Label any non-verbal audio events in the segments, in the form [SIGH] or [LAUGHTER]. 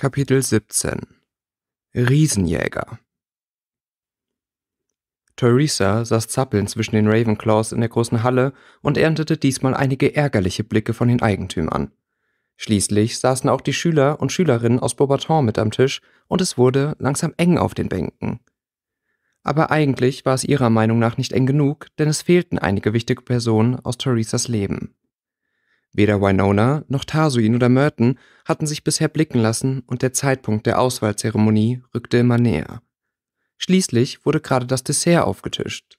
Kapitel 17 Riesenjäger Theresa saß zappelnd zwischen den Ravenclaws in der großen Halle und erntete diesmal einige ärgerliche Blicke von den Eigentümern. Schließlich saßen auch die Schüler und Schülerinnen aus Beaubaton mit am Tisch und es wurde langsam eng auf den Bänken. Aber eigentlich war es ihrer Meinung nach nicht eng genug, denn es fehlten einige wichtige Personen aus Theresas Leben. Weder Winona noch Tarsuin oder Merton hatten sich bisher blicken lassen und der Zeitpunkt der Auswahlzeremonie rückte immer näher. Schließlich wurde gerade das Dessert aufgetischt.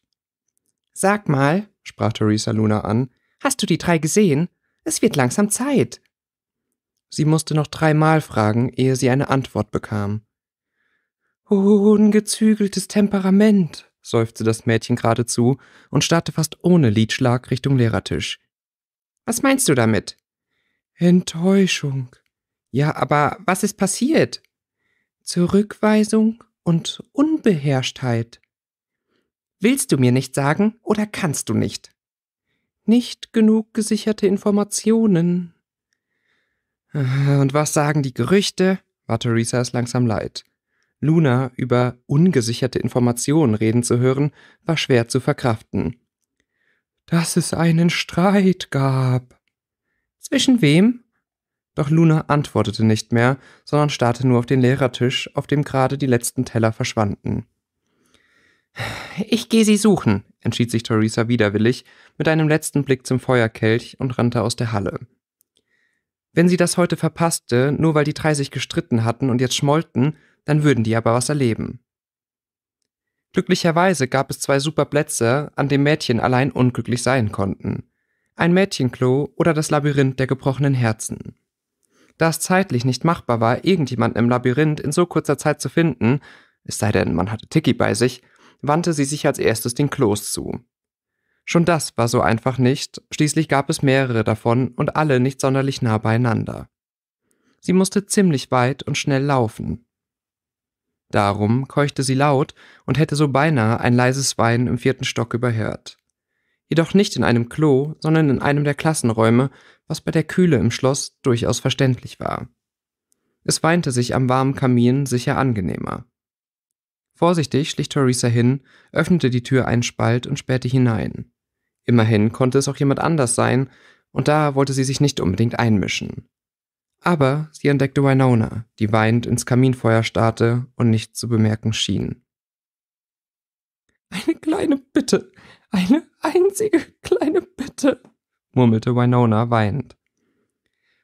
Sag mal, sprach Theresa Luna an, hast du die drei gesehen? Es wird langsam Zeit. Sie musste noch dreimal fragen, ehe sie eine Antwort bekam. Ungezügeltes Temperament, seufzte das Mädchen geradezu und starrte fast ohne Lidschlag Richtung Lehrertisch. Was meinst du damit? Enttäuschung. Ja, aber was ist passiert? Zurückweisung und Unbeherrschtheit. Willst du mir nicht sagen oder kannst du nicht? Nicht genug gesicherte Informationen. Und was sagen die Gerüchte? war Theresa es langsam leid. Luna über ungesicherte Informationen reden zu hören, war schwer zu verkraften dass es einen Streit gab. Zwischen wem? Doch Luna antwortete nicht mehr, sondern starrte nur auf den Lehrertisch, auf dem gerade die letzten Teller verschwanden. Ich gehe sie suchen, entschied sich Theresa widerwillig mit einem letzten Blick zum Feuerkelch und rannte aus der Halle. Wenn sie das heute verpasste, nur weil die drei sich gestritten hatten und jetzt schmollten, dann würden die aber was erleben. Glücklicherweise gab es zwei super Plätze, an dem Mädchen allein unglücklich sein konnten: ein Mädchenklo oder das Labyrinth der gebrochenen Herzen. Da es zeitlich nicht machbar war, irgendjemanden im Labyrinth in so kurzer Zeit zu finden, es sei denn, man hatte Tiki bei sich, wandte sie sich als erstes den Klos zu. Schon das war so einfach nicht, schließlich gab es mehrere davon und alle nicht sonderlich nah beieinander. Sie musste ziemlich weit und schnell laufen. Darum keuchte sie laut und hätte so beinahe ein leises Weinen im vierten Stock überhört. Jedoch nicht in einem Klo, sondern in einem der Klassenräume, was bei der Kühle im Schloss durchaus verständlich war. Es weinte sich am warmen Kamin sicher angenehmer. Vorsichtig schlich Theresa hin, öffnete die Tür einen Spalt und spähte hinein. Immerhin konnte es auch jemand anders sein, und da wollte sie sich nicht unbedingt einmischen. Aber sie entdeckte Winona, die weinend ins Kaminfeuer starrte und nichts zu bemerken schien. Eine kleine Bitte, eine einzige kleine Bitte, murmelte Winona weinend.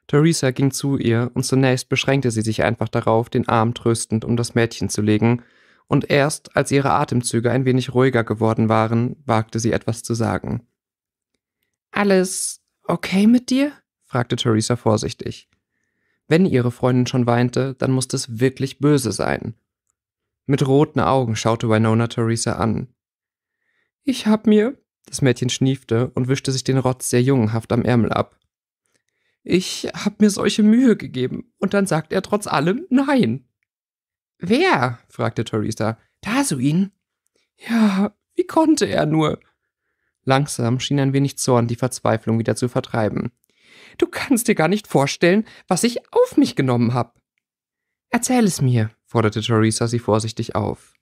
Theresa ging zu ihr und zunächst beschränkte sie sich einfach darauf, den Arm tröstend um das Mädchen zu legen, und erst als ihre Atemzüge ein wenig ruhiger geworden waren, wagte sie etwas zu sagen. Alles okay mit dir? fragte Theresa vorsichtig. Wenn ihre Freundin schon weinte, dann musste es wirklich böse sein. Mit roten Augen schaute Winona Theresa an. Ich hab mir. Das Mädchen schniefte und wischte sich den Rotz sehr jungenhaft am Ärmel ab. Ich hab mir solche Mühe gegeben, und dann sagt er trotz allem Nein. Wer? fragte Theresa. Tasuin? Ja, wie konnte er nur? Langsam schien ein wenig Zorn die Verzweiflung wieder zu vertreiben. Du kannst dir gar nicht vorstellen, was ich auf mich genommen habe. Erzähl es mir, forderte Theresa sie vorsichtig auf.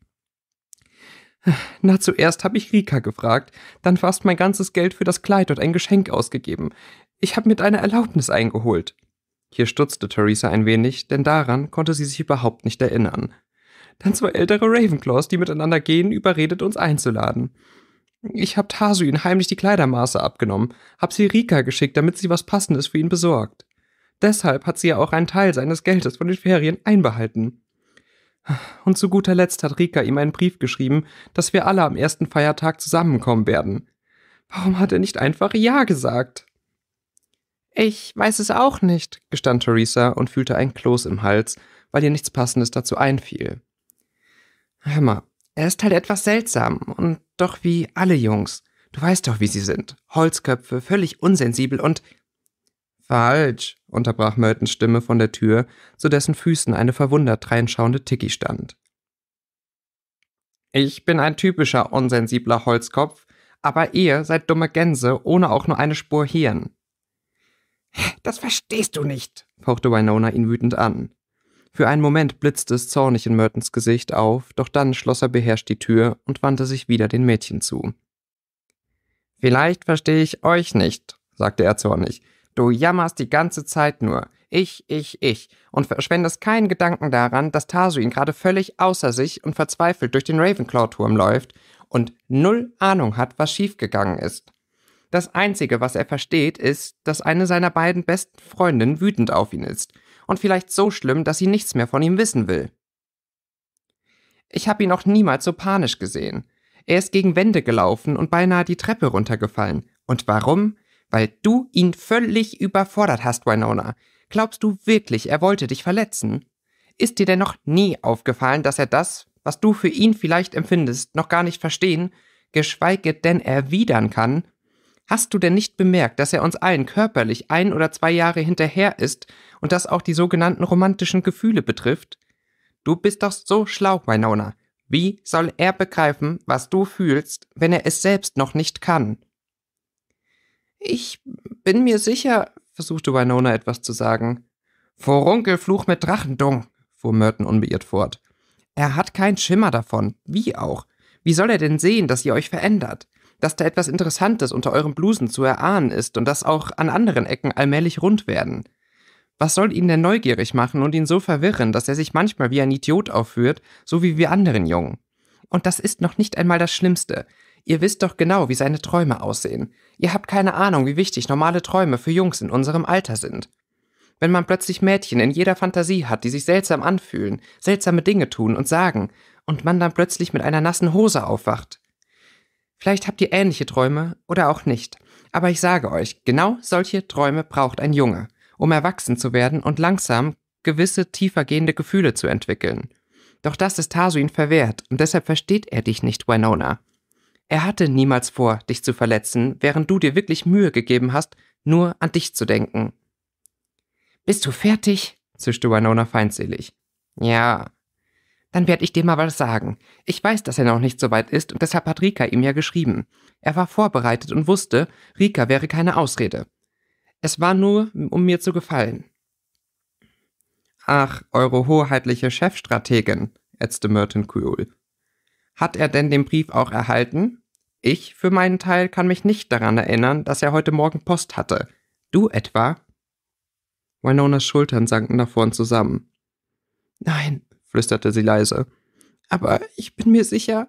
Na, zuerst habe ich Rika gefragt, dann fast mein ganzes Geld für das Kleid und ein Geschenk ausgegeben. Ich habe mir deine Erlaubnis eingeholt. Hier stutzte Theresa ein wenig, denn daran konnte sie sich überhaupt nicht erinnern. Dann zwei ältere Ravenclaws, die miteinander gehen, überredet uns einzuladen. Ich hab Tasuin heimlich die Kleidermaße abgenommen, hab sie Rika geschickt, damit sie was Passendes für ihn besorgt. Deshalb hat sie ja auch einen Teil seines Geldes von den Ferien einbehalten. Und zu guter Letzt hat Rika ihm einen Brief geschrieben, dass wir alle am ersten Feiertag zusammenkommen werden. Warum hat er nicht einfach Ja gesagt? Ich weiß es auch nicht, gestand Theresa und fühlte ein Kloß im Hals, weil ihr nichts Passendes dazu einfiel. Hör mal, er ist halt etwas seltsam und doch wie alle Jungs. Du weißt doch, wie sie sind. Holzköpfe, völlig unsensibel und. Falsch, unterbrach Mertens Stimme von der Tür, zu dessen Füßen eine verwundert reinschauende Tiki stand. Ich bin ein typischer unsensibler Holzkopf, aber ihr seid dumme Gänse ohne auch nur eine Spur Hirn. Das verstehst du nicht, fauchte Winona ihn wütend an. Für einen Moment blitzte es zornig in Mertens Gesicht auf, doch dann schloss er beherrscht die Tür und wandte sich wieder den Mädchen zu. Vielleicht verstehe ich euch nicht, sagte er zornig. Du jammerst die ganze Zeit nur. Ich, ich, ich. Und verschwendest keinen Gedanken daran, dass Tarsuin gerade völlig außer sich und verzweifelt durch den Ravenclaw-Turm läuft und null Ahnung hat, was schiefgegangen ist. Das Einzige, was er versteht, ist, dass eine seiner beiden besten Freundinnen wütend auf ihn ist und vielleicht so schlimm, dass sie nichts mehr von ihm wissen will. Ich habe ihn noch niemals so panisch gesehen. Er ist gegen Wände gelaufen und beinahe die Treppe runtergefallen. Und warum? Weil du ihn völlig überfordert hast, Winona. Glaubst du wirklich, er wollte dich verletzen? Ist dir denn noch nie aufgefallen, dass er das, was du für ihn vielleicht empfindest, noch gar nicht verstehen, geschweige denn erwidern kann? Hast du denn nicht bemerkt, dass er uns allen körperlich ein oder zwei Jahre hinterher ist und das auch die sogenannten romantischen Gefühle betrifft? Du bist doch so schlau, Winona. Wie soll er begreifen, was du fühlst, wenn er es selbst noch nicht kann? Ich bin mir sicher, versuchte Winona etwas zu sagen. Vorunkelfluch mit Drachendung, fuhr Merton unbeirrt fort. Er hat keinen Schimmer davon. Wie auch? Wie soll er denn sehen, dass ihr euch verändert? dass da etwas Interessantes unter euren Blusen zu erahnen ist und dass auch an anderen Ecken allmählich rund werden. Was soll ihn denn neugierig machen und ihn so verwirren, dass er sich manchmal wie ein Idiot aufführt, so wie wir anderen Jungen? Und das ist noch nicht einmal das Schlimmste. Ihr wisst doch genau, wie seine Träume aussehen. Ihr habt keine Ahnung, wie wichtig normale Träume für Jungs in unserem Alter sind. Wenn man plötzlich Mädchen in jeder Fantasie hat, die sich seltsam anfühlen, seltsame Dinge tun und sagen, und man dann plötzlich mit einer nassen Hose aufwacht, Vielleicht habt ihr ähnliche Träume oder auch nicht. Aber ich sage euch, genau solche Träume braucht ein Junge, um erwachsen zu werden und langsam gewisse tiefergehende Gefühle zu entwickeln. Doch das ist Tasuin verwehrt und deshalb versteht er dich nicht, Winona. Er hatte niemals vor, dich zu verletzen, während du dir wirklich Mühe gegeben hast, nur an dich zu denken. Bist du fertig? zischte Winona feindselig. Ja, dann werde ich dem mal was sagen. Ich weiß, dass er noch nicht so weit ist und deshalb hat Rika ihm ja geschrieben. Er war vorbereitet und wusste, Rika wäre keine Ausrede. Es war nur, um mir zu gefallen. Ach, eure hoheitliche Chefstrategin, ätzte Merton Kuhl. Hat er denn den Brief auch erhalten? Ich, für meinen Teil, kann mich nicht daran erinnern, dass er heute Morgen Post hatte. Du etwa? Winonas Schultern sanken nach vorn zusammen. Nein, flüsterte sie leise. Aber ich bin mir sicher.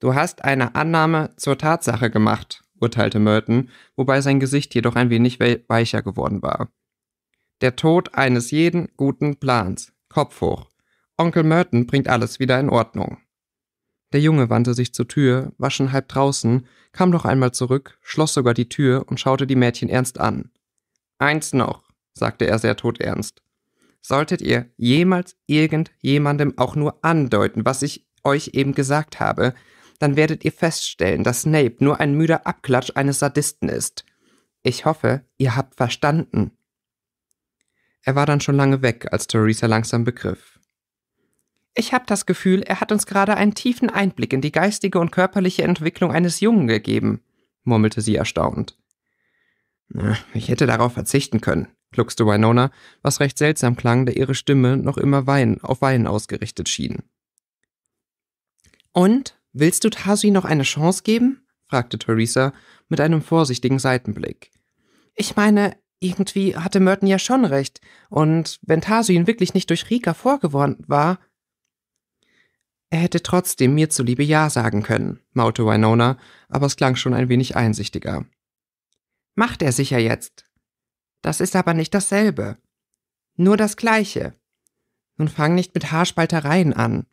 Du hast eine Annahme zur Tatsache gemacht, urteilte Merton, wobei sein Gesicht jedoch ein wenig weicher geworden war. Der Tod eines jeden guten Plans. Kopf hoch. Onkel Merton bringt alles wieder in Ordnung. Der Junge wandte sich zur Tür, war schon halb draußen, kam noch einmal zurück, schloss sogar die Tür und schaute die Mädchen ernst an. Eins noch, sagte er sehr todernst solltet ihr jemals irgendjemandem auch nur andeuten, was ich euch eben gesagt habe, dann werdet ihr feststellen, dass Snape nur ein müder Abklatsch eines Sadisten ist. Ich hoffe, ihr habt verstanden. Er war dann schon lange weg, als Theresa langsam begriff. Ich habe das Gefühl, er hat uns gerade einen tiefen Einblick in die geistige und körperliche Entwicklung eines Jungen gegeben, murmelte sie erstaunt. Ich hätte darauf verzichten können, gluckste Winona, was recht seltsam klang, da ihre Stimme noch immer Wein, auf Wein ausgerichtet schien. Und? Willst du Tasi noch eine Chance geben? fragte Theresa mit einem vorsichtigen Seitenblick. Ich meine, irgendwie hatte Merton ja schon recht, und wenn Tarsuin wirklich nicht durch Rika vorgewarnt war. Er hätte trotzdem mir zuliebe Ja sagen können, maute Winona, aber es klang schon ein wenig einsichtiger. Macht er sicher jetzt, das ist aber nicht dasselbe. Nur das Gleiche. Nun fang nicht mit Haarspaltereien an.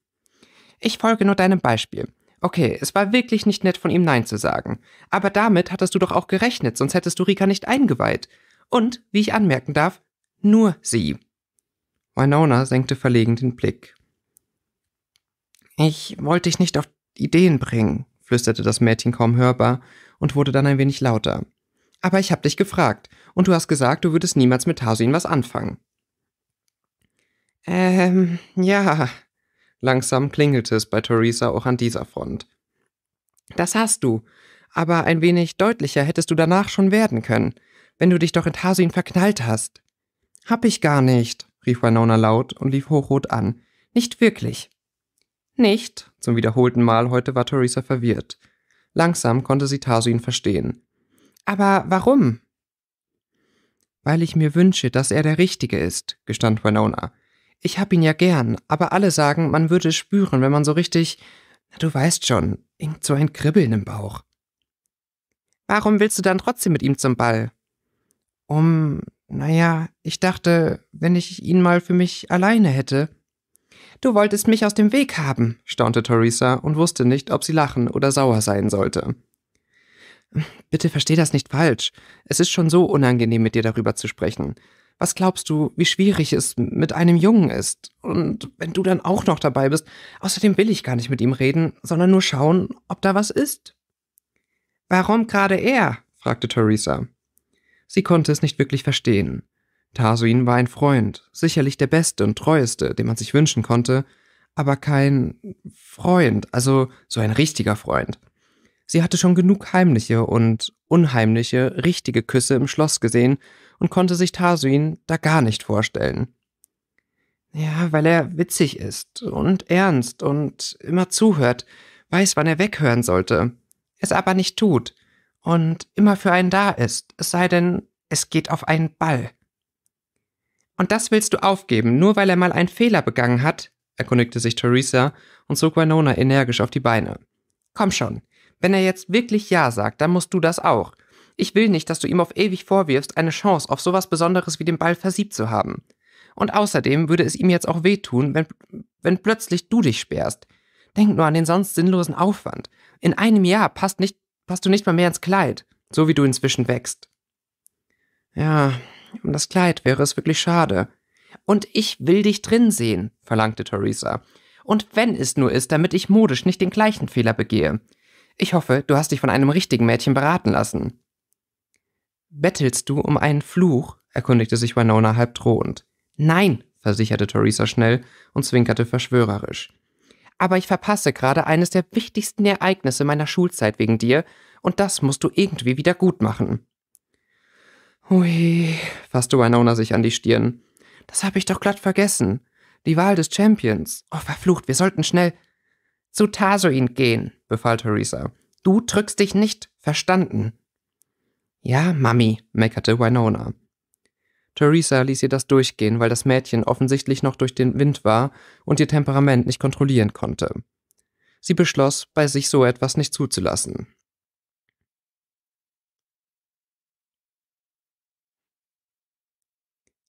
Ich folge nur deinem Beispiel. Okay, es war wirklich nicht nett von ihm Nein zu sagen. Aber damit hattest du doch auch gerechnet, sonst hättest du Rika nicht eingeweiht. Und, wie ich anmerken darf, nur sie. Winona senkte verlegen den Blick. Ich wollte dich nicht auf Ideen bringen, flüsterte das Mädchen kaum hörbar und wurde dann ein wenig lauter. Aber ich habe dich gefragt und du hast gesagt, du würdest niemals mit Tasin was anfangen. Ähm, ja. Langsam klingelte es bei Theresa auch an dieser Front. Das hast du, aber ein wenig deutlicher hättest du danach schon werden können, wenn du dich doch in Tasin verknallt hast. Hab ich gar nicht, rief Winona laut und lief hochrot an. Nicht wirklich. Nicht? Zum wiederholten Mal heute war Theresa verwirrt. Langsam konnte sie Tarsuin verstehen. Aber warum? Weil ich mir wünsche, dass er der Richtige ist, gestand Winona. Ich hab ihn ja gern, aber alle sagen, man würde es spüren, wenn man so richtig, na, du weißt schon, irgend so ein Kribbeln im Bauch. Warum willst du dann trotzdem mit ihm zum Ball? Um, naja, ich dachte, wenn ich ihn mal für mich alleine hätte. Du wolltest mich aus dem Weg haben, staunte Theresa und wusste nicht, ob sie lachen oder sauer sein sollte. Bitte versteh das nicht falsch. Es ist schon so unangenehm, mit dir darüber zu sprechen. Was glaubst du, wie schwierig es mit einem Jungen ist? Und wenn du dann auch noch dabei bist, außerdem will ich gar nicht mit ihm reden, sondern nur schauen, ob da was ist. Warum gerade er? fragte Theresa. Sie konnte es nicht wirklich verstehen. Tarsuin war ein Freund, sicherlich der beste und treueste, den man sich wünschen konnte, aber kein Freund, also so ein richtiger Freund. Sie hatte schon genug heimliche und unheimliche, richtige Küsse im Schloss gesehen und konnte sich Tarsuin da gar nicht vorstellen. Ja, weil er witzig ist und ernst und immer zuhört, weiß, wann er weghören sollte, es aber nicht tut und immer für einen da ist, es sei denn, es geht auf einen Ball. Und das willst du aufgeben, nur weil er mal einen Fehler begangen hat? erkundigte sich Theresa und zog Winona energisch auf die Beine. Komm schon, wenn er jetzt wirklich Ja sagt, dann musst du das auch. Ich will nicht, dass du ihm auf ewig vorwirfst, eine Chance auf sowas Besonderes wie den Ball versiebt zu haben. Und außerdem würde es ihm jetzt auch wehtun, wenn, wenn plötzlich du dich sperrst. Denk nur an den sonst sinnlosen Aufwand. In einem Jahr passt, nicht, passt du nicht mal mehr ins Kleid, so wie du inzwischen wächst. Ja, um das Kleid wäre es wirklich schade. Und ich will dich drin sehen, verlangte Theresa. Und wenn es nur ist, damit ich modisch nicht den gleichen Fehler begehe. Ich hoffe, du hast dich von einem richtigen Mädchen beraten lassen. Bettelst du um einen Fluch? erkundigte sich Winona halb drohend. Nein, versicherte Theresa schnell und zwinkerte verschwörerisch. Aber ich verpasse gerade eines der wichtigsten Ereignisse meiner Schulzeit wegen dir, und das musst du irgendwie wieder gut machen. Hui, fasste Winona sich an die Stirn. Das habe ich doch glatt vergessen. Die Wahl des Champions. Oh, verflucht, wir sollten schnell. Zu Tasoin gehen, befahl Theresa. Du drückst dich nicht. Verstanden. Ja, Mami, meckerte Winona. Theresa ließ ihr das durchgehen, weil das Mädchen offensichtlich noch durch den Wind war und ihr Temperament nicht kontrollieren konnte. Sie beschloss, bei sich so etwas nicht zuzulassen.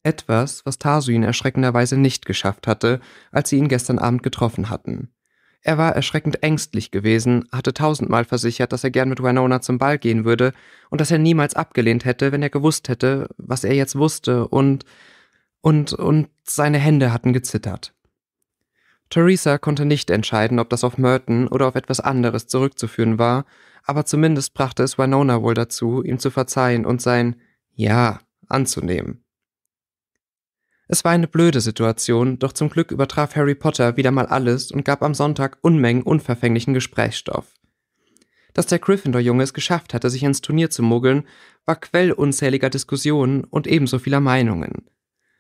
Etwas, was Tarsuin erschreckenderweise nicht geschafft hatte, als sie ihn gestern Abend getroffen hatten. Er war erschreckend ängstlich gewesen, hatte tausendmal versichert, dass er gern mit Winona zum Ball gehen würde und dass er niemals abgelehnt hätte, wenn er gewusst hätte, was er jetzt wusste und und und seine Hände hatten gezittert. Theresa konnte nicht entscheiden, ob das auf Merton oder auf etwas anderes zurückzuführen war, aber zumindest brachte es Winona wohl dazu, ihm zu verzeihen und sein Ja anzunehmen. Es war eine blöde Situation, doch zum Glück übertraf Harry Potter wieder mal alles und gab am Sonntag Unmengen unverfänglichen Gesprächsstoff. Dass der Gryffindor-Junge es geschafft hatte, sich ins Turnier zu muggeln, war Quell unzähliger Diskussionen und ebenso vieler Meinungen.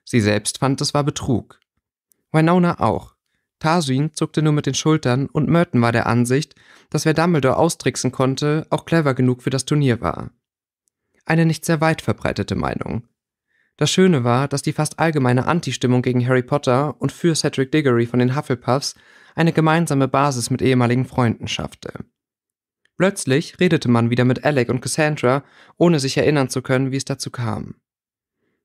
Sie selbst fand, es war Betrug. Winona auch. Tarsin zuckte nur mit den Schultern und Merton war der Ansicht, dass wer Dumbledore austricksen konnte, auch clever genug für das Turnier war. Eine nicht sehr weit verbreitete Meinung. Das Schöne war, dass die fast allgemeine Anti-Stimmung gegen Harry Potter und für Cedric Diggory von den Hufflepuffs eine gemeinsame Basis mit ehemaligen Freunden schaffte. Plötzlich redete man wieder mit Alec und Cassandra, ohne sich erinnern zu können, wie es dazu kam.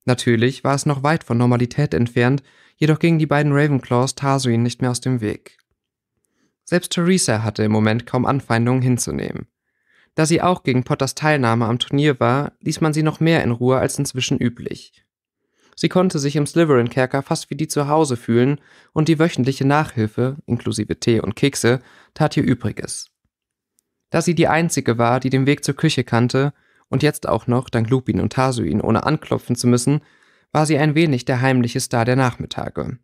Natürlich war es noch weit von Normalität entfernt, jedoch gingen die beiden Ravenclaws Tarsuin nicht mehr aus dem Weg. Selbst Theresa hatte im Moment kaum Anfeindungen hinzunehmen. Da sie auch gegen Potters Teilnahme am Turnier war, ließ man sie noch mehr in Ruhe als inzwischen üblich. Sie konnte sich im Slytherin-Kerker fast wie die zu Hause fühlen und die wöchentliche Nachhilfe, inklusive Tee und Kekse, tat ihr Übriges. Da sie die Einzige war, die den Weg zur Küche kannte und jetzt auch noch, dank Lupin und Tasuin, ohne anklopfen zu müssen, war sie ein wenig der heimliche Star der Nachmittage.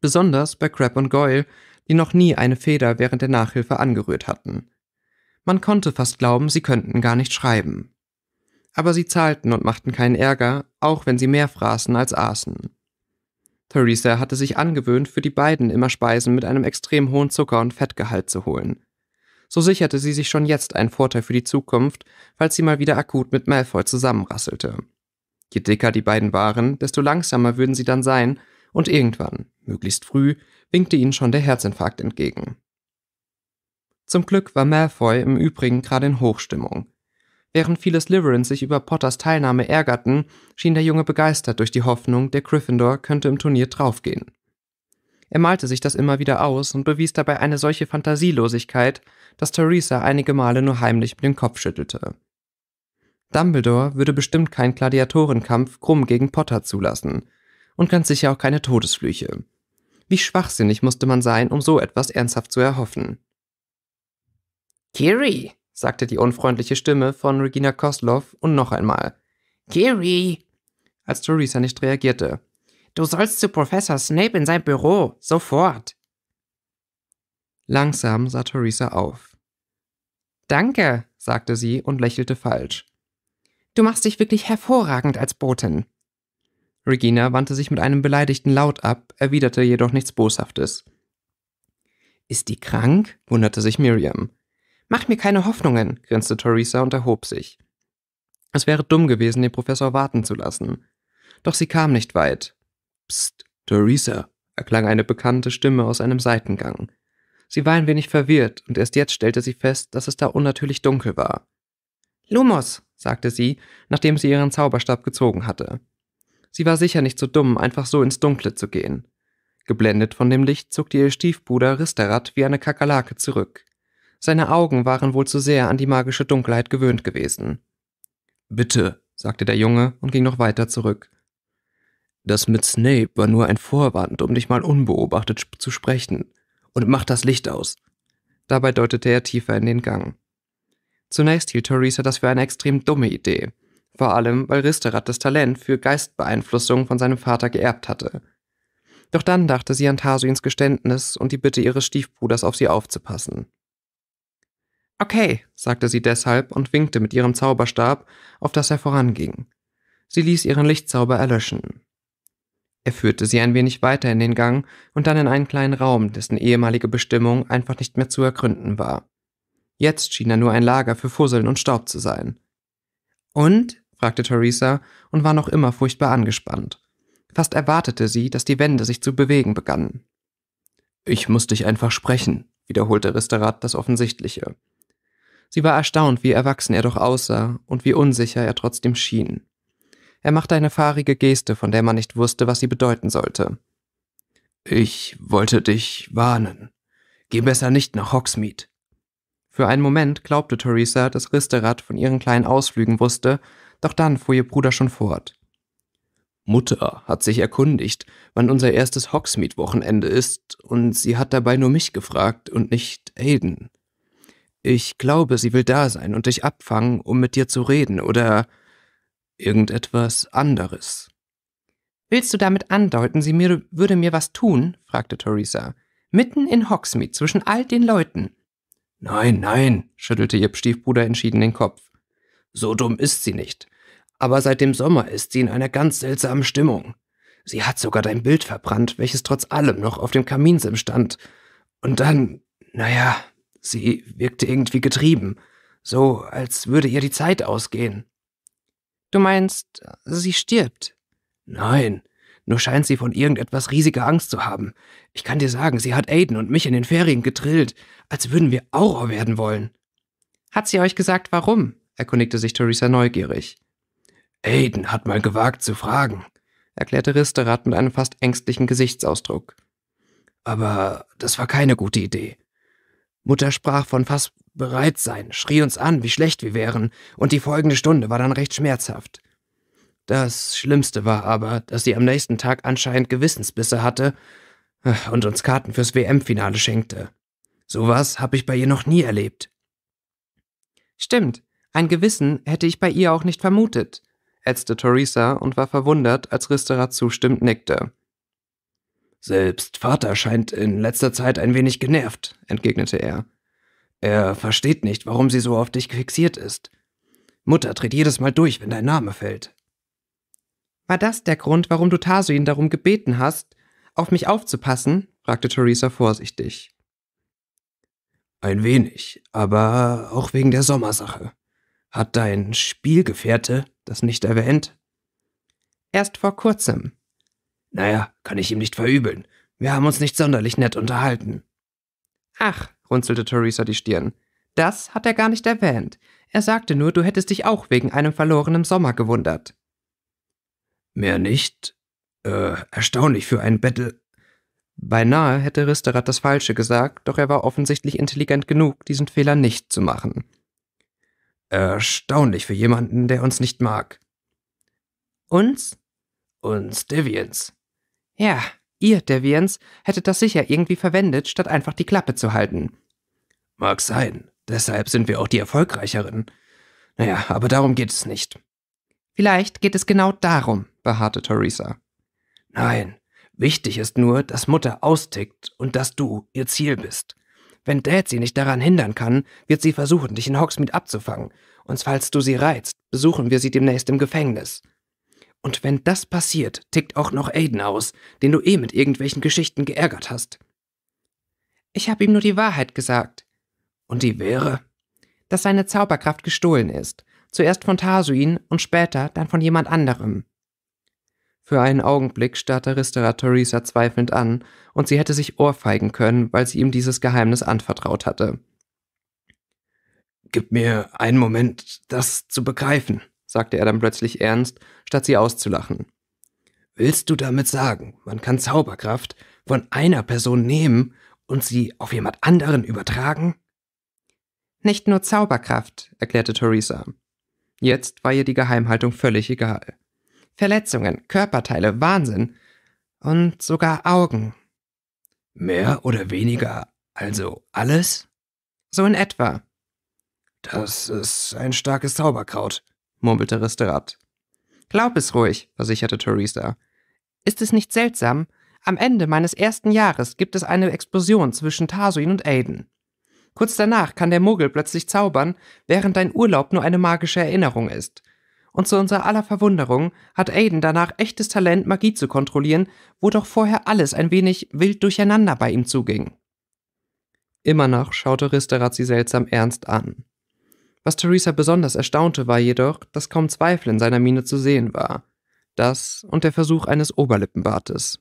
Besonders bei Crab und Goyle, die noch nie eine Feder während der Nachhilfe angerührt hatten. Man konnte fast glauben, sie könnten gar nicht schreiben aber sie zahlten und machten keinen Ärger, auch wenn sie mehr fraßen als aßen. Theresa hatte sich angewöhnt, für die beiden immer Speisen mit einem extrem hohen Zucker- und Fettgehalt zu holen. So sicherte sie sich schon jetzt einen Vorteil für die Zukunft, falls sie mal wieder akut mit Malfoy zusammenrasselte. Je dicker die beiden waren, desto langsamer würden sie dann sein, und irgendwann, möglichst früh, winkte ihnen schon der Herzinfarkt entgegen. Zum Glück war Malfoy im Übrigen gerade in Hochstimmung. Während viele Slytherins sich über Potters Teilnahme ärgerten, schien der Junge begeistert durch die Hoffnung, der Gryffindor könnte im Turnier draufgehen. Er malte sich das immer wieder aus und bewies dabei eine solche Fantasielosigkeit, dass Theresa einige Male nur heimlich mit dem Kopf schüttelte. Dumbledore würde bestimmt keinen Gladiatorenkampf krumm gegen Potter zulassen und ganz sicher auch keine Todesflüche. Wie schwachsinnig musste man sein, um so etwas ernsthaft zu erhoffen. Kiri, sagte die unfreundliche Stimme von Regina Kosloff und noch einmal. Gary! Als Theresa nicht reagierte. Du sollst zu Professor Snape in sein Büro, sofort! Langsam sah Theresa auf. Danke, sagte sie und lächelte falsch. Du machst dich wirklich hervorragend als Botin. Regina wandte sich mit einem beleidigten Laut ab, erwiderte jedoch nichts Boshaftes. Ist die krank? wunderte sich Miriam. Mach mir keine Hoffnungen, grinste Theresa und erhob sich. Es wäre dumm gewesen, den Professor warten zu lassen. Doch sie kam nicht weit. Psst, Theresa, erklang eine bekannte Stimme aus einem Seitengang. Sie war ein wenig verwirrt, und erst jetzt stellte sie fest, dass es da unnatürlich dunkel war. Lumos, sagte sie, nachdem sie ihren Zauberstab gezogen hatte. Sie war sicher nicht so dumm, einfach so ins Dunkle zu gehen. Geblendet von dem Licht zuckte ihr Stiefbruder Risterat wie eine Kakerlake zurück. Seine Augen waren wohl zu sehr an die magische Dunkelheit gewöhnt gewesen. Bitte, sagte der Junge und ging noch weiter zurück. Das mit Snape war nur ein Vorwand, um dich mal unbeobachtet zu sprechen. Und mach das Licht aus. Dabei deutete er tiefer in den Gang. Zunächst hielt Theresa das für eine extrem dumme Idee, vor allem weil Risterat das Talent für Geistbeeinflussung von seinem Vater geerbt hatte. Doch dann dachte sie an Tarsuins Geständnis und die Bitte ihres Stiefbruders auf sie aufzupassen. Okay, sagte sie deshalb und winkte mit ihrem Zauberstab, auf das er voranging. Sie ließ ihren Lichtzauber erlöschen. Er führte sie ein wenig weiter in den Gang und dann in einen kleinen Raum, dessen ehemalige Bestimmung einfach nicht mehr zu ergründen war. Jetzt schien er nur ein Lager für Fusseln und Staub zu sein. Und? fragte Theresa und war noch immer furchtbar angespannt. Fast erwartete sie, dass die Wände sich zu bewegen begannen. Ich muss dich einfach sprechen, wiederholte Risterat das Offensichtliche. Sie war erstaunt, wie erwachsen er doch aussah und wie unsicher er trotzdem schien. Er machte eine fahrige Geste, von der man nicht wusste, was sie bedeuten sollte. Ich wollte dich warnen. Geh besser nicht nach Hogsmeade. Für einen Moment glaubte Theresa, dass Risterat von ihren kleinen Ausflügen wusste, doch dann fuhr ihr Bruder schon fort. Mutter hat sich erkundigt, wann unser erstes Hogsmeade-Wochenende ist, und sie hat dabei nur mich gefragt und nicht Aiden. Ich glaube, sie will da sein und dich abfangen, um mit dir zu reden oder irgendetwas anderes. Willst du damit andeuten, sie mir, würde mir was tun? fragte Theresa. Mitten in Hogsmeade, zwischen all den Leuten. Nein, nein, schüttelte ihr Stiefbruder entschieden den Kopf. So dumm ist sie nicht. Aber seit dem Sommer ist sie in einer ganz seltsamen Stimmung. Sie hat sogar dein Bild verbrannt, welches trotz allem noch auf dem Kaminsim stand. Und dann, naja, Sie wirkte irgendwie getrieben, so als würde ihr die Zeit ausgehen. Du meinst, sie stirbt? Nein, nur scheint sie von irgendetwas riesiger Angst zu haben. Ich kann dir sagen, sie hat Aiden und mich in den Ferien getrillt, als würden wir Auror werden wollen. Hat sie euch gesagt, warum? erkundigte sich Theresa neugierig. Aiden hat mal gewagt zu fragen, erklärte Risterat mit einem fast ängstlichen Gesichtsausdruck. Aber das war keine gute Idee. Mutter sprach von fast Bereitsein, schrie uns an, wie schlecht wir wären, und die folgende Stunde war dann recht schmerzhaft. Das Schlimmste war aber, dass sie am nächsten Tag anscheinend Gewissensbisse hatte äh, und uns Karten fürs WM-Finale schenkte. Sowas habe ich bei ihr noch nie erlebt. Stimmt, ein Gewissen hätte ich bei ihr auch nicht vermutet, ätzte Theresa und war verwundert, als Risterat zustimmend nickte. Selbst Vater scheint in letzter Zeit ein wenig genervt, entgegnete er. Er versteht nicht, warum sie so auf dich fixiert ist. Mutter dreht jedes Mal durch, wenn dein Name fällt. War das der Grund, warum du Tarsuin darum gebeten hast, auf mich aufzupassen? fragte Theresa vorsichtig. Ein wenig, aber auch wegen der Sommersache. Hat dein Spielgefährte das nicht erwähnt? Erst vor kurzem. Naja, kann ich ihm nicht verübeln. Wir haben uns nicht sonderlich nett unterhalten. Ach, runzelte Theresa die Stirn. Das hat er gar nicht erwähnt. Er sagte nur, du hättest dich auch wegen einem verlorenen Sommer gewundert. Mehr nicht? Äh, erstaunlich für einen Bettel. Beinahe hätte Risterat das Falsche gesagt, doch er war offensichtlich intelligent genug, diesen Fehler nicht zu machen. Erstaunlich für jemanden, der uns nicht mag. Uns? Uns Deviants. Ja, ihr, Deviants, hättet das sicher irgendwie verwendet, statt einfach die Klappe zu halten. Mag sein. Deshalb sind wir auch die Erfolgreicheren. Naja, aber darum geht es nicht. Vielleicht geht es genau darum, beharrte Theresa. Nein, wichtig ist nur, dass Mutter austickt und dass du ihr Ziel bist. Wenn Dad sie nicht daran hindern kann, wird sie versuchen, dich in Hogsmeade abzufangen. Und falls du sie reizt, besuchen wir sie demnächst im Gefängnis. Und wenn das passiert, tickt auch noch Aiden aus, den du eh mit irgendwelchen Geschichten geärgert hast. Ich habe ihm nur die Wahrheit gesagt. Und die wäre? Dass seine Zauberkraft gestohlen ist. Zuerst von Tarsuin und später dann von jemand anderem. Für einen Augenblick starrte Ristera Theresa zweifelnd an, und sie hätte sich ohrfeigen können, weil sie ihm dieses Geheimnis anvertraut hatte. Gib mir einen Moment, das zu begreifen, sagte er dann plötzlich ernst, statt sie auszulachen. Willst du damit sagen, man kann Zauberkraft von einer Person nehmen und sie auf jemand anderen übertragen? Nicht nur Zauberkraft, erklärte Theresa. Jetzt war ihr die Geheimhaltung völlig egal. Verletzungen, Körperteile, Wahnsinn und sogar Augen. Mehr oder weniger, also alles? So in etwa. Das ist ein starkes Zauberkraut murmelte Risterat. Glaub es ruhig, versicherte Theresa. Ist es nicht seltsam? Am Ende meines ersten Jahres gibt es eine Explosion zwischen Tasuin und Aiden. Kurz danach kann der Mogel plötzlich zaubern, während dein Urlaub nur eine magische Erinnerung ist. Und zu unserer aller Verwunderung hat Aiden danach echtes Talent, Magie zu kontrollieren, wo doch vorher alles ein wenig wild durcheinander bei ihm zuging. Immer noch schaute Risterat sie seltsam ernst an. Was Theresa besonders erstaunte, war jedoch, dass kaum Zweifel in seiner Miene zu sehen war. Das und der Versuch eines Oberlippenbartes.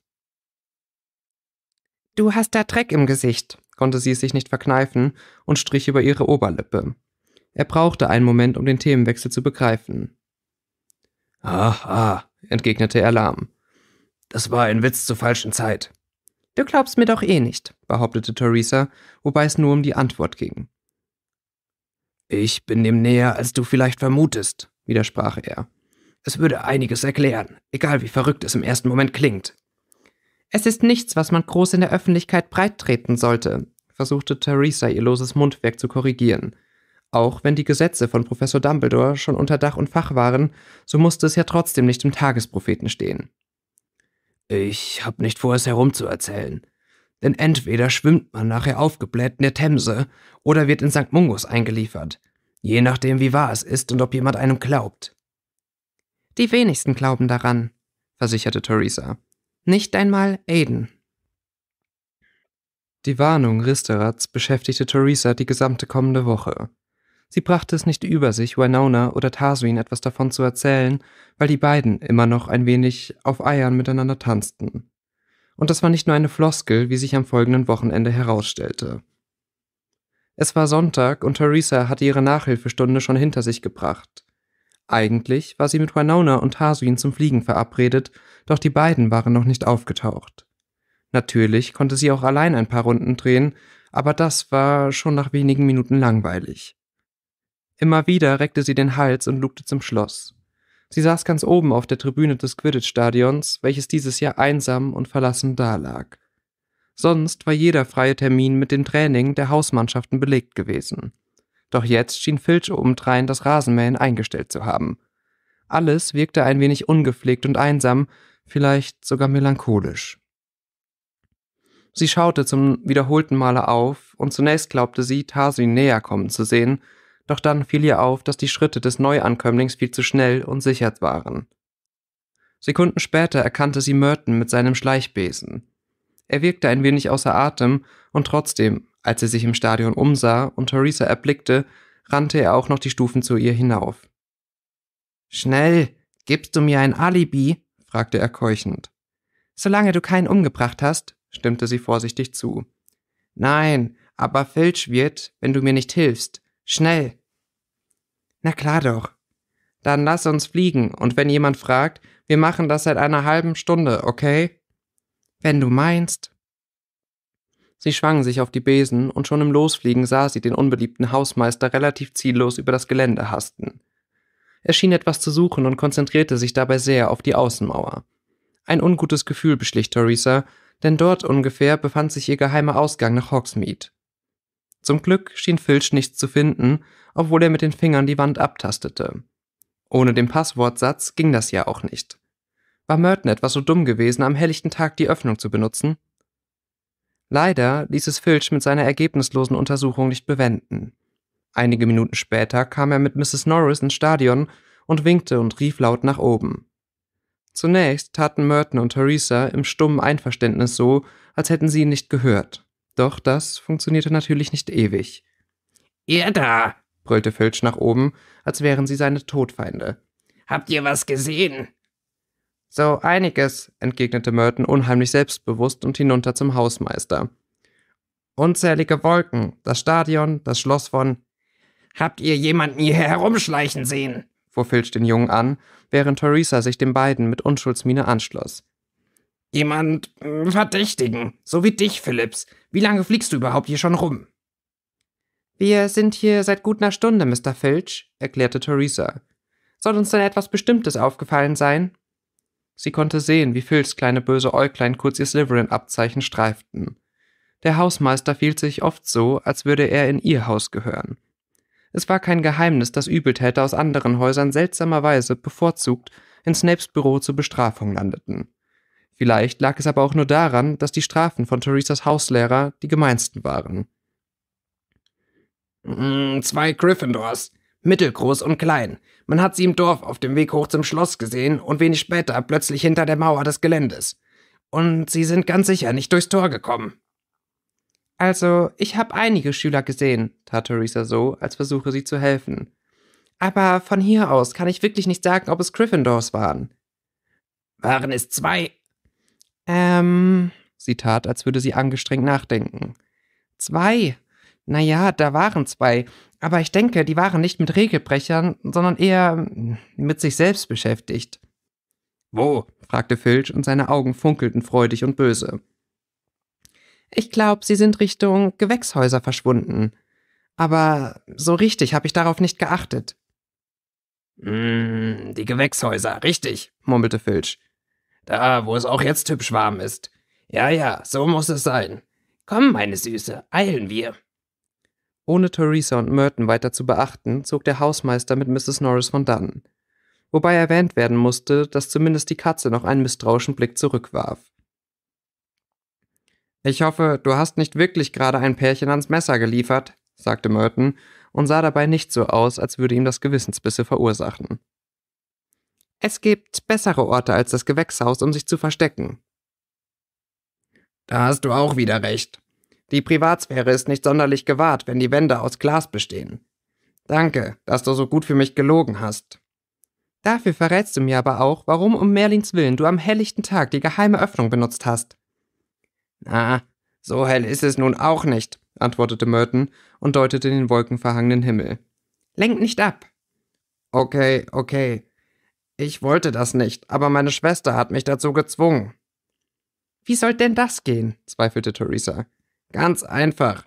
Du hast da Dreck im Gesicht, konnte sie es sich nicht verkneifen und strich über ihre Oberlippe. Er brauchte einen Moment, um den Themenwechsel zu begreifen. Aha, entgegnete er lahm. Das war ein Witz zur falschen Zeit. Du glaubst mir doch eh nicht, behauptete Theresa, wobei es nur um die Antwort ging. Ich bin dem näher, als du vielleicht vermutest, widersprach er. Es würde einiges erklären, egal wie verrückt es im ersten Moment klingt. Es ist nichts, was man groß in der Öffentlichkeit breittreten sollte, versuchte Theresa ihr loses Mundwerk zu korrigieren. Auch wenn die Gesetze von Professor Dumbledore schon unter Dach und Fach waren, so musste es ja trotzdem nicht im Tagespropheten stehen. Ich hab nicht vor, es herumzuerzählen, denn entweder schwimmt man nachher aufgebläht in der Themse oder wird in St. Mungus eingeliefert. Je nachdem, wie wahr es ist und ob jemand einem glaubt. Die wenigsten glauben daran, versicherte Theresa. Nicht einmal Aiden. Die Warnung Risterats beschäftigte Theresa die gesamte kommende Woche. Sie brachte es nicht über sich, Winona oder Tarsuin etwas davon zu erzählen, weil die beiden immer noch ein wenig auf Eiern miteinander tanzten. Und das war nicht nur eine Floskel, wie sich am folgenden Wochenende herausstellte. Es war Sonntag und Theresa hatte ihre Nachhilfestunde schon hinter sich gebracht. Eigentlich war sie mit Winona und Hasuin zum Fliegen verabredet, doch die beiden waren noch nicht aufgetaucht. Natürlich konnte sie auch allein ein paar Runden drehen, aber das war schon nach wenigen Minuten langweilig. Immer wieder reckte sie den Hals und lugte zum Schloss. Sie saß ganz oben auf der Tribüne des Quidditch-Stadions, welches dieses Jahr einsam und verlassen dalag. Sonst war jeder freie Termin mit dem Training der Hausmannschaften belegt gewesen. Doch jetzt schien Filch obendrein das Rasenmähen eingestellt zu haben. Alles wirkte ein wenig ungepflegt und einsam, vielleicht sogar melancholisch. Sie schaute zum wiederholten Male auf, und zunächst glaubte sie, Tarsin näher kommen zu sehen, doch dann fiel ihr auf, dass die Schritte des Neuankömmlings viel zu schnell und sicher waren. Sekunden später erkannte sie Merton mit seinem Schleichbesen. Er wirkte ein wenig außer Atem und trotzdem, als er sich im Stadion umsah und Theresa erblickte, rannte er auch noch die Stufen zu ihr hinauf. Schnell, gibst du mir ein Alibi? fragte er keuchend. Solange du keinen umgebracht hast, stimmte sie vorsichtig zu. Nein, aber falsch wird, wenn du mir nicht hilfst. Schnell, na klar doch. Dann lass uns fliegen, und wenn jemand fragt, wir machen das seit einer halben Stunde, okay? Wenn du meinst. Sie schwangen sich auf die Besen, und schon im Losfliegen sah sie den unbeliebten Hausmeister relativ ziellos über das Gelände hasten. Er schien etwas zu suchen und konzentrierte sich dabei sehr auf die Außenmauer. Ein ungutes Gefühl beschlich Theresa, denn dort ungefähr befand sich ihr geheimer Ausgang nach Hogsmeade. Zum Glück schien Filch nichts zu finden, obwohl er mit den Fingern die Wand abtastete. Ohne den Passwortsatz ging das ja auch nicht. War Merton etwas so dumm gewesen, am helllichten Tag die Öffnung zu benutzen? Leider ließ es Filch mit seiner ergebnislosen Untersuchung nicht bewenden. Einige Minuten später kam er mit Mrs. Norris ins Stadion und winkte und rief laut nach oben. Zunächst taten Merton und Theresa im stummen Einverständnis so, als hätten sie ihn nicht gehört. Doch das funktionierte natürlich nicht ewig. Ihr da! brüllte Filch nach oben, als wären sie seine Todfeinde. Habt ihr was gesehen? So einiges, entgegnete Merton unheimlich selbstbewusst und hinunter zum Hausmeister. Unzählige Wolken, das Stadion, das Schloss von. Habt ihr jemanden hier herumschleichen sehen? fuhr Filch den Jungen an, während Theresa sich den beiden mit Unschuldsmiene anschloss. Jemand äh, verdächtigen, so wie dich, Phillips. Wie lange fliegst du überhaupt hier schon rum? Wir sind hier seit gut einer Stunde, Mr. Filch, erklärte Theresa. Soll uns denn etwas Bestimmtes aufgefallen sein? Sie konnte sehen, wie Filchs kleine böse Äuglein kurz ihr sliverin abzeichen streiften. Der Hausmeister fühlte sich oft so, als würde er in ihr Haus gehören. Es war kein Geheimnis, dass Übeltäter aus anderen Häusern seltsamerweise bevorzugt in Snapes Büro zur Bestrafung landeten. Vielleicht lag es aber auch nur daran, dass die Strafen von Theresas Hauslehrer die gemeinsten waren. Mm, zwei Gryffindors, mittelgroß und klein. Man hat sie im Dorf auf dem Weg hoch zum Schloss gesehen und wenig später plötzlich hinter der Mauer des Geländes. Und sie sind ganz sicher nicht durchs Tor gekommen. Also, ich habe einige Schüler gesehen, tat Theresa so, als versuche sie zu helfen. Aber von hier aus kann ich wirklich nicht sagen, ob es Gryffindors waren. Waren es zwei, ähm. Sie tat, als würde sie angestrengt nachdenken. Zwei. Naja, da waren zwei. Aber ich denke, die waren nicht mit Regelbrechern, sondern eher mit sich selbst beschäftigt. Wo? fragte Filch und seine Augen funkelten freudig und böse. Ich glaube, sie sind Richtung Gewächshäuser verschwunden. Aber so richtig habe ich darauf nicht geachtet. Mm, die Gewächshäuser, richtig, murmelte Filch. Da, wo es auch jetzt hübsch warm ist. Ja, ja, so muss es sein. Komm, meine Süße, eilen wir. Ohne Theresa und Merton weiter zu beachten, zog der Hausmeister mit Mrs. Norris von dannen. Wobei erwähnt werden musste, dass zumindest die Katze noch einen misstrauischen Blick zurückwarf. Ich hoffe, du hast nicht wirklich gerade ein Pärchen ans Messer geliefert, sagte Merton und sah dabei nicht so aus, als würde ihm das Gewissensbisse verursachen. Es gibt bessere Orte als das Gewächshaus, um sich zu verstecken. Da hast du auch wieder recht. Die Privatsphäre ist nicht sonderlich gewahrt, wenn die Wände aus Glas bestehen. Danke, dass du so gut für mich gelogen hast. Dafür verrätst du mir aber auch, warum um Merlins Willen du am helllichten Tag die geheime Öffnung benutzt hast. Na, so hell ist es nun auch nicht, antwortete Merton und deutete den wolkenverhangenen Himmel. Lenk nicht ab. Okay, okay, ich wollte das nicht, aber meine Schwester hat mich dazu gezwungen. Wie soll denn das gehen? zweifelte Theresa. Ganz einfach.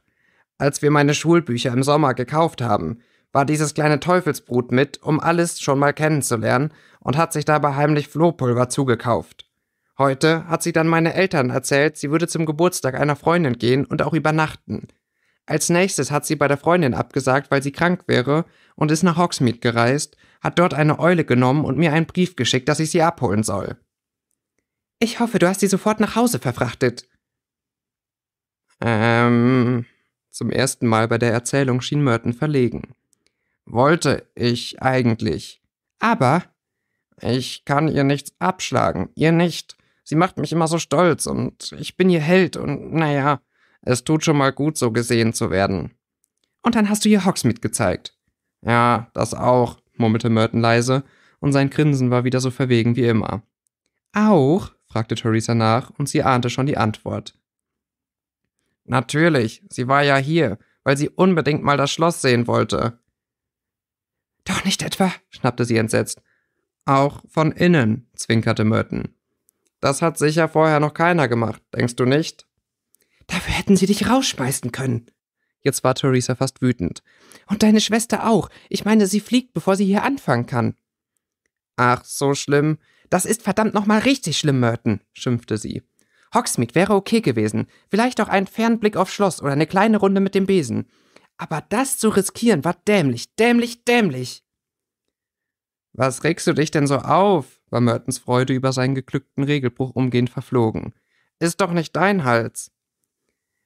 Als wir meine Schulbücher im Sommer gekauft haben, war dieses kleine Teufelsbrut mit, um alles schon mal kennenzulernen, und hat sich dabei heimlich Flohpulver zugekauft. Heute hat sie dann meine Eltern erzählt, sie würde zum Geburtstag einer Freundin gehen und auch übernachten. Als nächstes hat sie bei der Freundin abgesagt, weil sie krank wäre, und ist nach Hogsmeade gereist, hat dort eine Eule genommen und mir einen Brief geschickt, dass ich sie abholen soll. Ich hoffe, du hast sie sofort nach Hause verfrachtet. Ähm, zum ersten Mal bei der Erzählung schien Merton verlegen. Wollte ich eigentlich. Aber ich kann ihr nichts abschlagen, ihr nicht. Sie macht mich immer so stolz und ich bin ihr Held und naja, es tut schon mal gut, so gesehen zu werden. Und dann hast du ihr Hogs mitgezeigt. Ja, das auch murmelte Merton leise, und sein Grinsen war wieder so verwegen wie immer. Auch? fragte Theresa nach, und sie ahnte schon die Antwort. Natürlich, sie war ja hier, weil sie unbedingt mal das Schloss sehen wollte. Doch nicht etwa, schnappte sie entsetzt. Auch von innen, zwinkerte Merton. Das hat sicher vorher noch keiner gemacht, denkst du nicht? Dafür hätten sie dich rausschmeißen können, Jetzt war Theresa fast wütend. Und deine Schwester auch. Ich meine, sie fliegt, bevor sie hier anfangen kann. Ach, so schlimm. Das ist verdammt nochmal richtig schlimm, Merton, schimpfte sie. Hogsmeade wäre okay gewesen. Vielleicht auch ein Fernblick aufs Schloss oder eine kleine Runde mit dem Besen. Aber das zu riskieren war dämlich, dämlich, dämlich. Was regst du dich denn so auf? war Mertons Freude über seinen geglückten Regelbruch umgehend verflogen. Ist doch nicht dein Hals.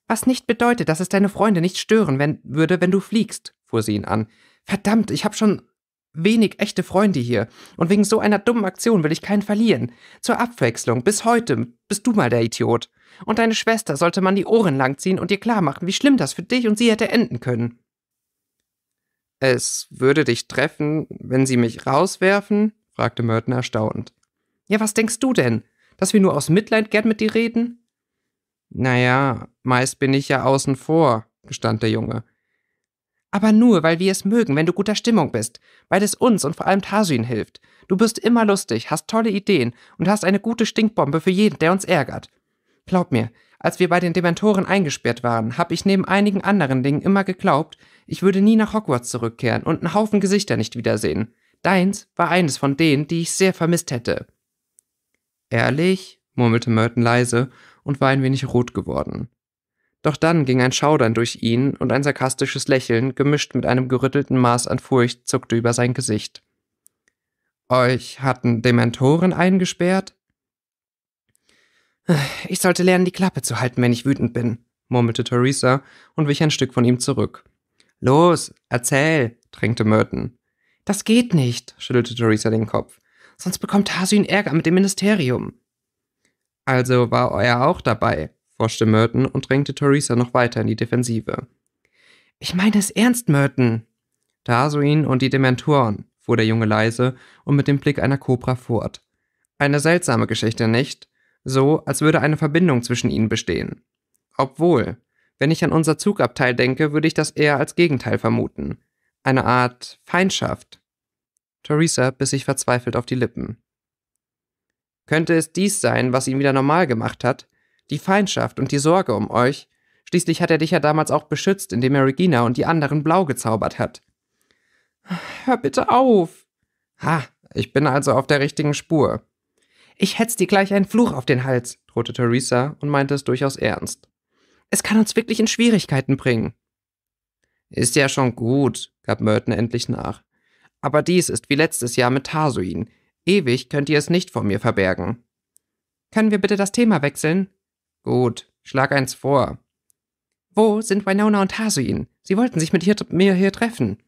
Was nicht bedeutet, dass es deine Freunde nicht stören wenn, würde, wenn du fliegst, fuhr sie ihn an. Verdammt, ich habe schon wenig echte Freunde hier. Und wegen so einer dummen Aktion will ich keinen verlieren. Zur Abwechslung, bis heute bist du mal der Idiot. Und deine Schwester sollte man die Ohren langziehen und ihr klarmachen, wie schlimm das für dich und sie hätte enden können. Es würde dich treffen, wenn sie mich rauswerfen? fragte Merton erstaunt. Ja, was denkst du denn? Dass wir nur aus Mitleid gern mit dir reden? Naja, meist bin ich ja außen vor, gestand der Junge. Aber nur, weil wir es mögen, wenn du guter Stimmung bist, weil es uns und vor allem Tarsuin hilft. Du bist immer lustig, hast tolle Ideen und hast eine gute Stinkbombe für jeden, der uns ärgert. Glaub mir, als wir bei den Dementoren eingesperrt waren, habe ich neben einigen anderen Dingen immer geglaubt, ich würde nie nach Hogwarts zurückkehren und einen Haufen Gesichter nicht wiedersehen. Deins war eines von denen, die ich sehr vermisst hätte. Ehrlich? murmelte Merton leise und war ein wenig rot geworden. Doch dann ging ein Schaudern durch ihn und ein sarkastisches Lächeln, gemischt mit einem gerüttelten Maß an Furcht, zuckte über sein Gesicht. Euch hatten Dementoren eingesperrt? Ich sollte lernen, die Klappe zu halten, wenn ich wütend bin, murmelte Theresa und wich ein Stück von ihm zurück. Los, erzähl, drängte Merton. Das geht nicht, schüttelte Theresa den Kopf. Sonst bekommt Hasyn Ärger mit dem Ministerium also war er auch dabei, forschte Merton und drängte Theresa noch weiter in die Defensive. Ich meine es ernst, Merton! Tarsuin und die Dementoren, fuhr der Junge leise und mit dem Blick einer Kobra fort. Eine seltsame Geschichte, nicht? So, als würde eine Verbindung zwischen ihnen bestehen. Obwohl, wenn ich an unser Zugabteil denke, würde ich das eher als Gegenteil vermuten. Eine Art Feindschaft. Theresa biss sich verzweifelt auf die Lippen. Könnte es dies sein, was ihn wieder normal gemacht hat? Die Feindschaft und die Sorge um euch? Schließlich hat er dich ja damals auch beschützt, indem er Regina und die anderen blau gezaubert hat. Hör bitte auf! Ha, ich bin also auf der richtigen Spur. Ich hetz dir gleich einen Fluch auf den Hals, drohte Theresa und meinte es durchaus ernst. Es kann uns wirklich in Schwierigkeiten bringen. Ist ja schon gut, gab Merton endlich nach. Aber dies ist wie letztes Jahr mit Tarsuin. Ewig könnt ihr es nicht vor mir verbergen. Können wir bitte das Thema wechseln? Gut, schlag eins vor. Wo sind Winona und Hasuin? Sie wollten sich mit hier, mir hier treffen.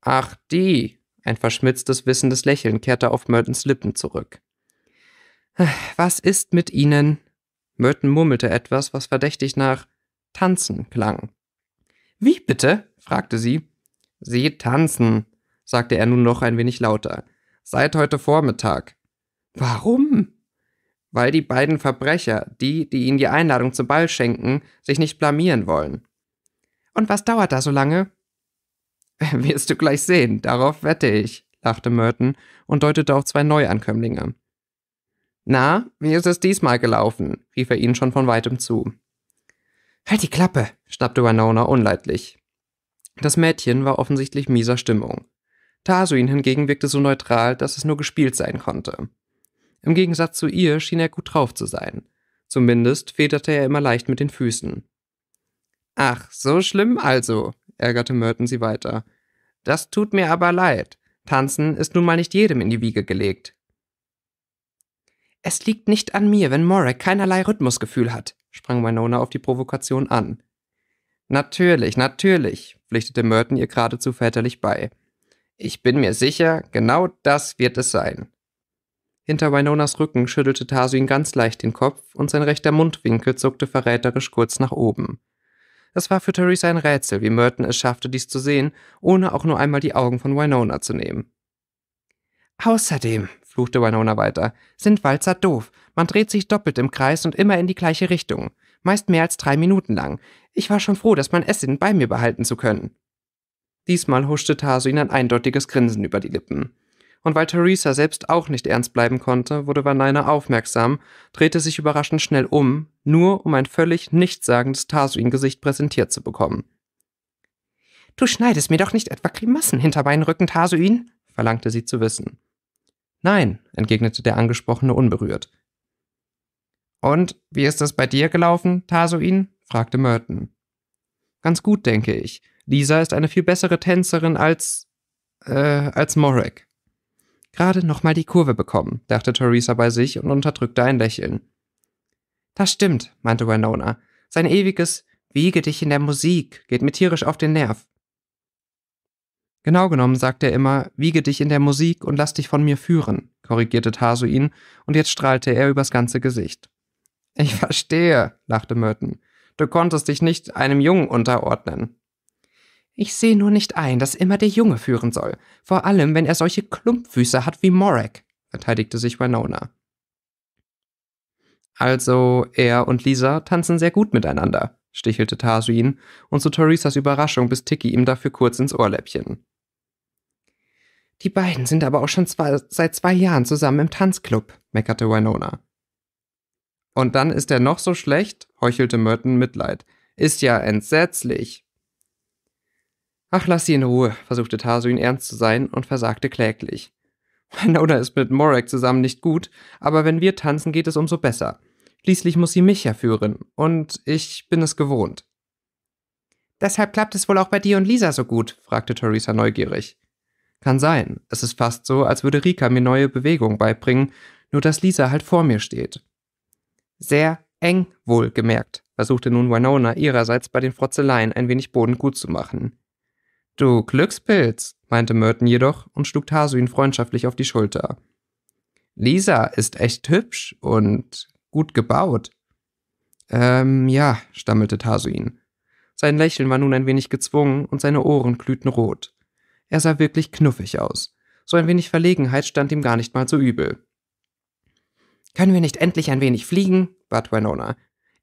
Ach, die. Ein verschmitztes, wissendes Lächeln kehrte auf Mertons Lippen zurück. Was ist mit ihnen? Merton murmelte etwas, was verdächtig nach Tanzen klang. Wie bitte? fragte sie. Sie tanzen, sagte er nun noch ein wenig lauter seit heute Vormittag. Warum? Weil die beiden Verbrecher, die, die ihnen die Einladung zum Ball schenken, sich nicht blamieren wollen. Und was dauert da so lange? [LAUGHS] Wirst du gleich sehen, darauf wette ich, lachte Merton und deutete auf zwei Neuankömmlinge. Na, wie ist es diesmal gelaufen? rief er ihnen schon von weitem zu. Halt die Klappe, schnappte Winona unleidlich. Das Mädchen war offensichtlich mieser Stimmung. Tasuin hingegen wirkte so neutral, dass es nur gespielt sein konnte. Im Gegensatz zu ihr schien er gut drauf zu sein. Zumindest federte er immer leicht mit den Füßen. Ach, so schlimm also, ärgerte Merton sie weiter. Das tut mir aber leid. Tanzen ist nun mal nicht jedem in die Wiege gelegt. Es liegt nicht an mir, wenn Morag keinerlei Rhythmusgefühl hat, sprang Winona auf die Provokation an. Natürlich, natürlich, pflichtete Merton ihr geradezu väterlich bei. Ich bin mir sicher, genau das wird es sein. Hinter Winonas Rücken schüttelte Tarsuin ganz leicht den Kopf und sein rechter Mundwinkel zuckte verräterisch kurz nach oben. Es war für Theresa ein Rätsel, wie Merton es schaffte, dies zu sehen, ohne auch nur einmal die Augen von Winona zu nehmen. Außerdem, fluchte Winona weiter, sind Walzer doof. Man dreht sich doppelt im Kreis und immer in die gleiche Richtung. Meist mehr als drei Minuten lang. Ich war schon froh, das man Essin bei mir behalten zu können. Diesmal huschte Taso ihn ein eindeutiges Grinsen über die Lippen. Und weil Theresa selbst auch nicht ernst bleiben konnte, wurde Vanina aufmerksam, drehte sich überraschend schnell um, nur um ein völlig nichtssagendes Tasuin-Gesicht präsentiert zu bekommen. Du schneidest mir doch nicht etwa Grimassen hinter meinen Rücken, Tasuin? verlangte sie zu wissen. Nein, entgegnete der Angesprochene unberührt. Und wie ist das bei dir gelaufen, Tasuin? fragte Merton. Ganz gut, denke ich. Lisa ist eine viel bessere Tänzerin als, äh, als Morag. Gerade nochmal die Kurve bekommen, dachte Theresa bei sich und unterdrückte ein Lächeln. Das stimmt, meinte Winona. Sein ewiges Wiege dich in der Musik geht mir tierisch auf den Nerv. Genau genommen sagt er immer, wiege dich in der Musik und lass dich von mir führen, korrigierte Tasu ihn, und jetzt strahlte er übers ganze Gesicht. Ich verstehe, lachte Merton. Du konntest dich nicht einem Jungen unterordnen. Ich sehe nur nicht ein, dass immer der Junge führen soll, vor allem wenn er solche Klumpfüße hat wie Morag, verteidigte sich Winona. Also, er und Lisa tanzen sehr gut miteinander, stichelte Tasu und zu Theresas Überraschung biss Tiki ihm dafür kurz ins Ohrläppchen. Die beiden sind aber auch schon zwei, seit zwei Jahren zusammen im Tanzclub, meckerte Winona. Und dann ist er noch so schlecht, heuchelte Merton Mitleid. Ist ja entsetzlich. Ach, lass sie in Ruhe, versuchte Tarsuin ernst zu sein und versagte kläglich. Winona ist mit Morag zusammen nicht gut, aber wenn wir tanzen, geht es umso besser. Schließlich muss sie mich ja führen, und ich bin es gewohnt. Deshalb klappt es wohl auch bei dir und Lisa so gut, fragte Theresa neugierig. Kann sein. Es ist fast so, als würde Rika mir neue Bewegungen beibringen, nur dass Lisa halt vor mir steht. Sehr eng, wohlgemerkt, versuchte nun Winona ihrerseits bei den Frotzeleien ein wenig Boden gut zu machen. Du Glückspilz, meinte Merton jedoch und schlug Tasuin freundschaftlich auf die Schulter. Lisa ist echt hübsch und gut gebaut. Ähm, ja, stammelte Tasuin. Sein Lächeln war nun ein wenig gezwungen und seine Ohren glühten rot. Er sah wirklich knuffig aus. So ein wenig Verlegenheit stand ihm gar nicht mal so übel. Können wir nicht endlich ein wenig fliegen? bat Winona.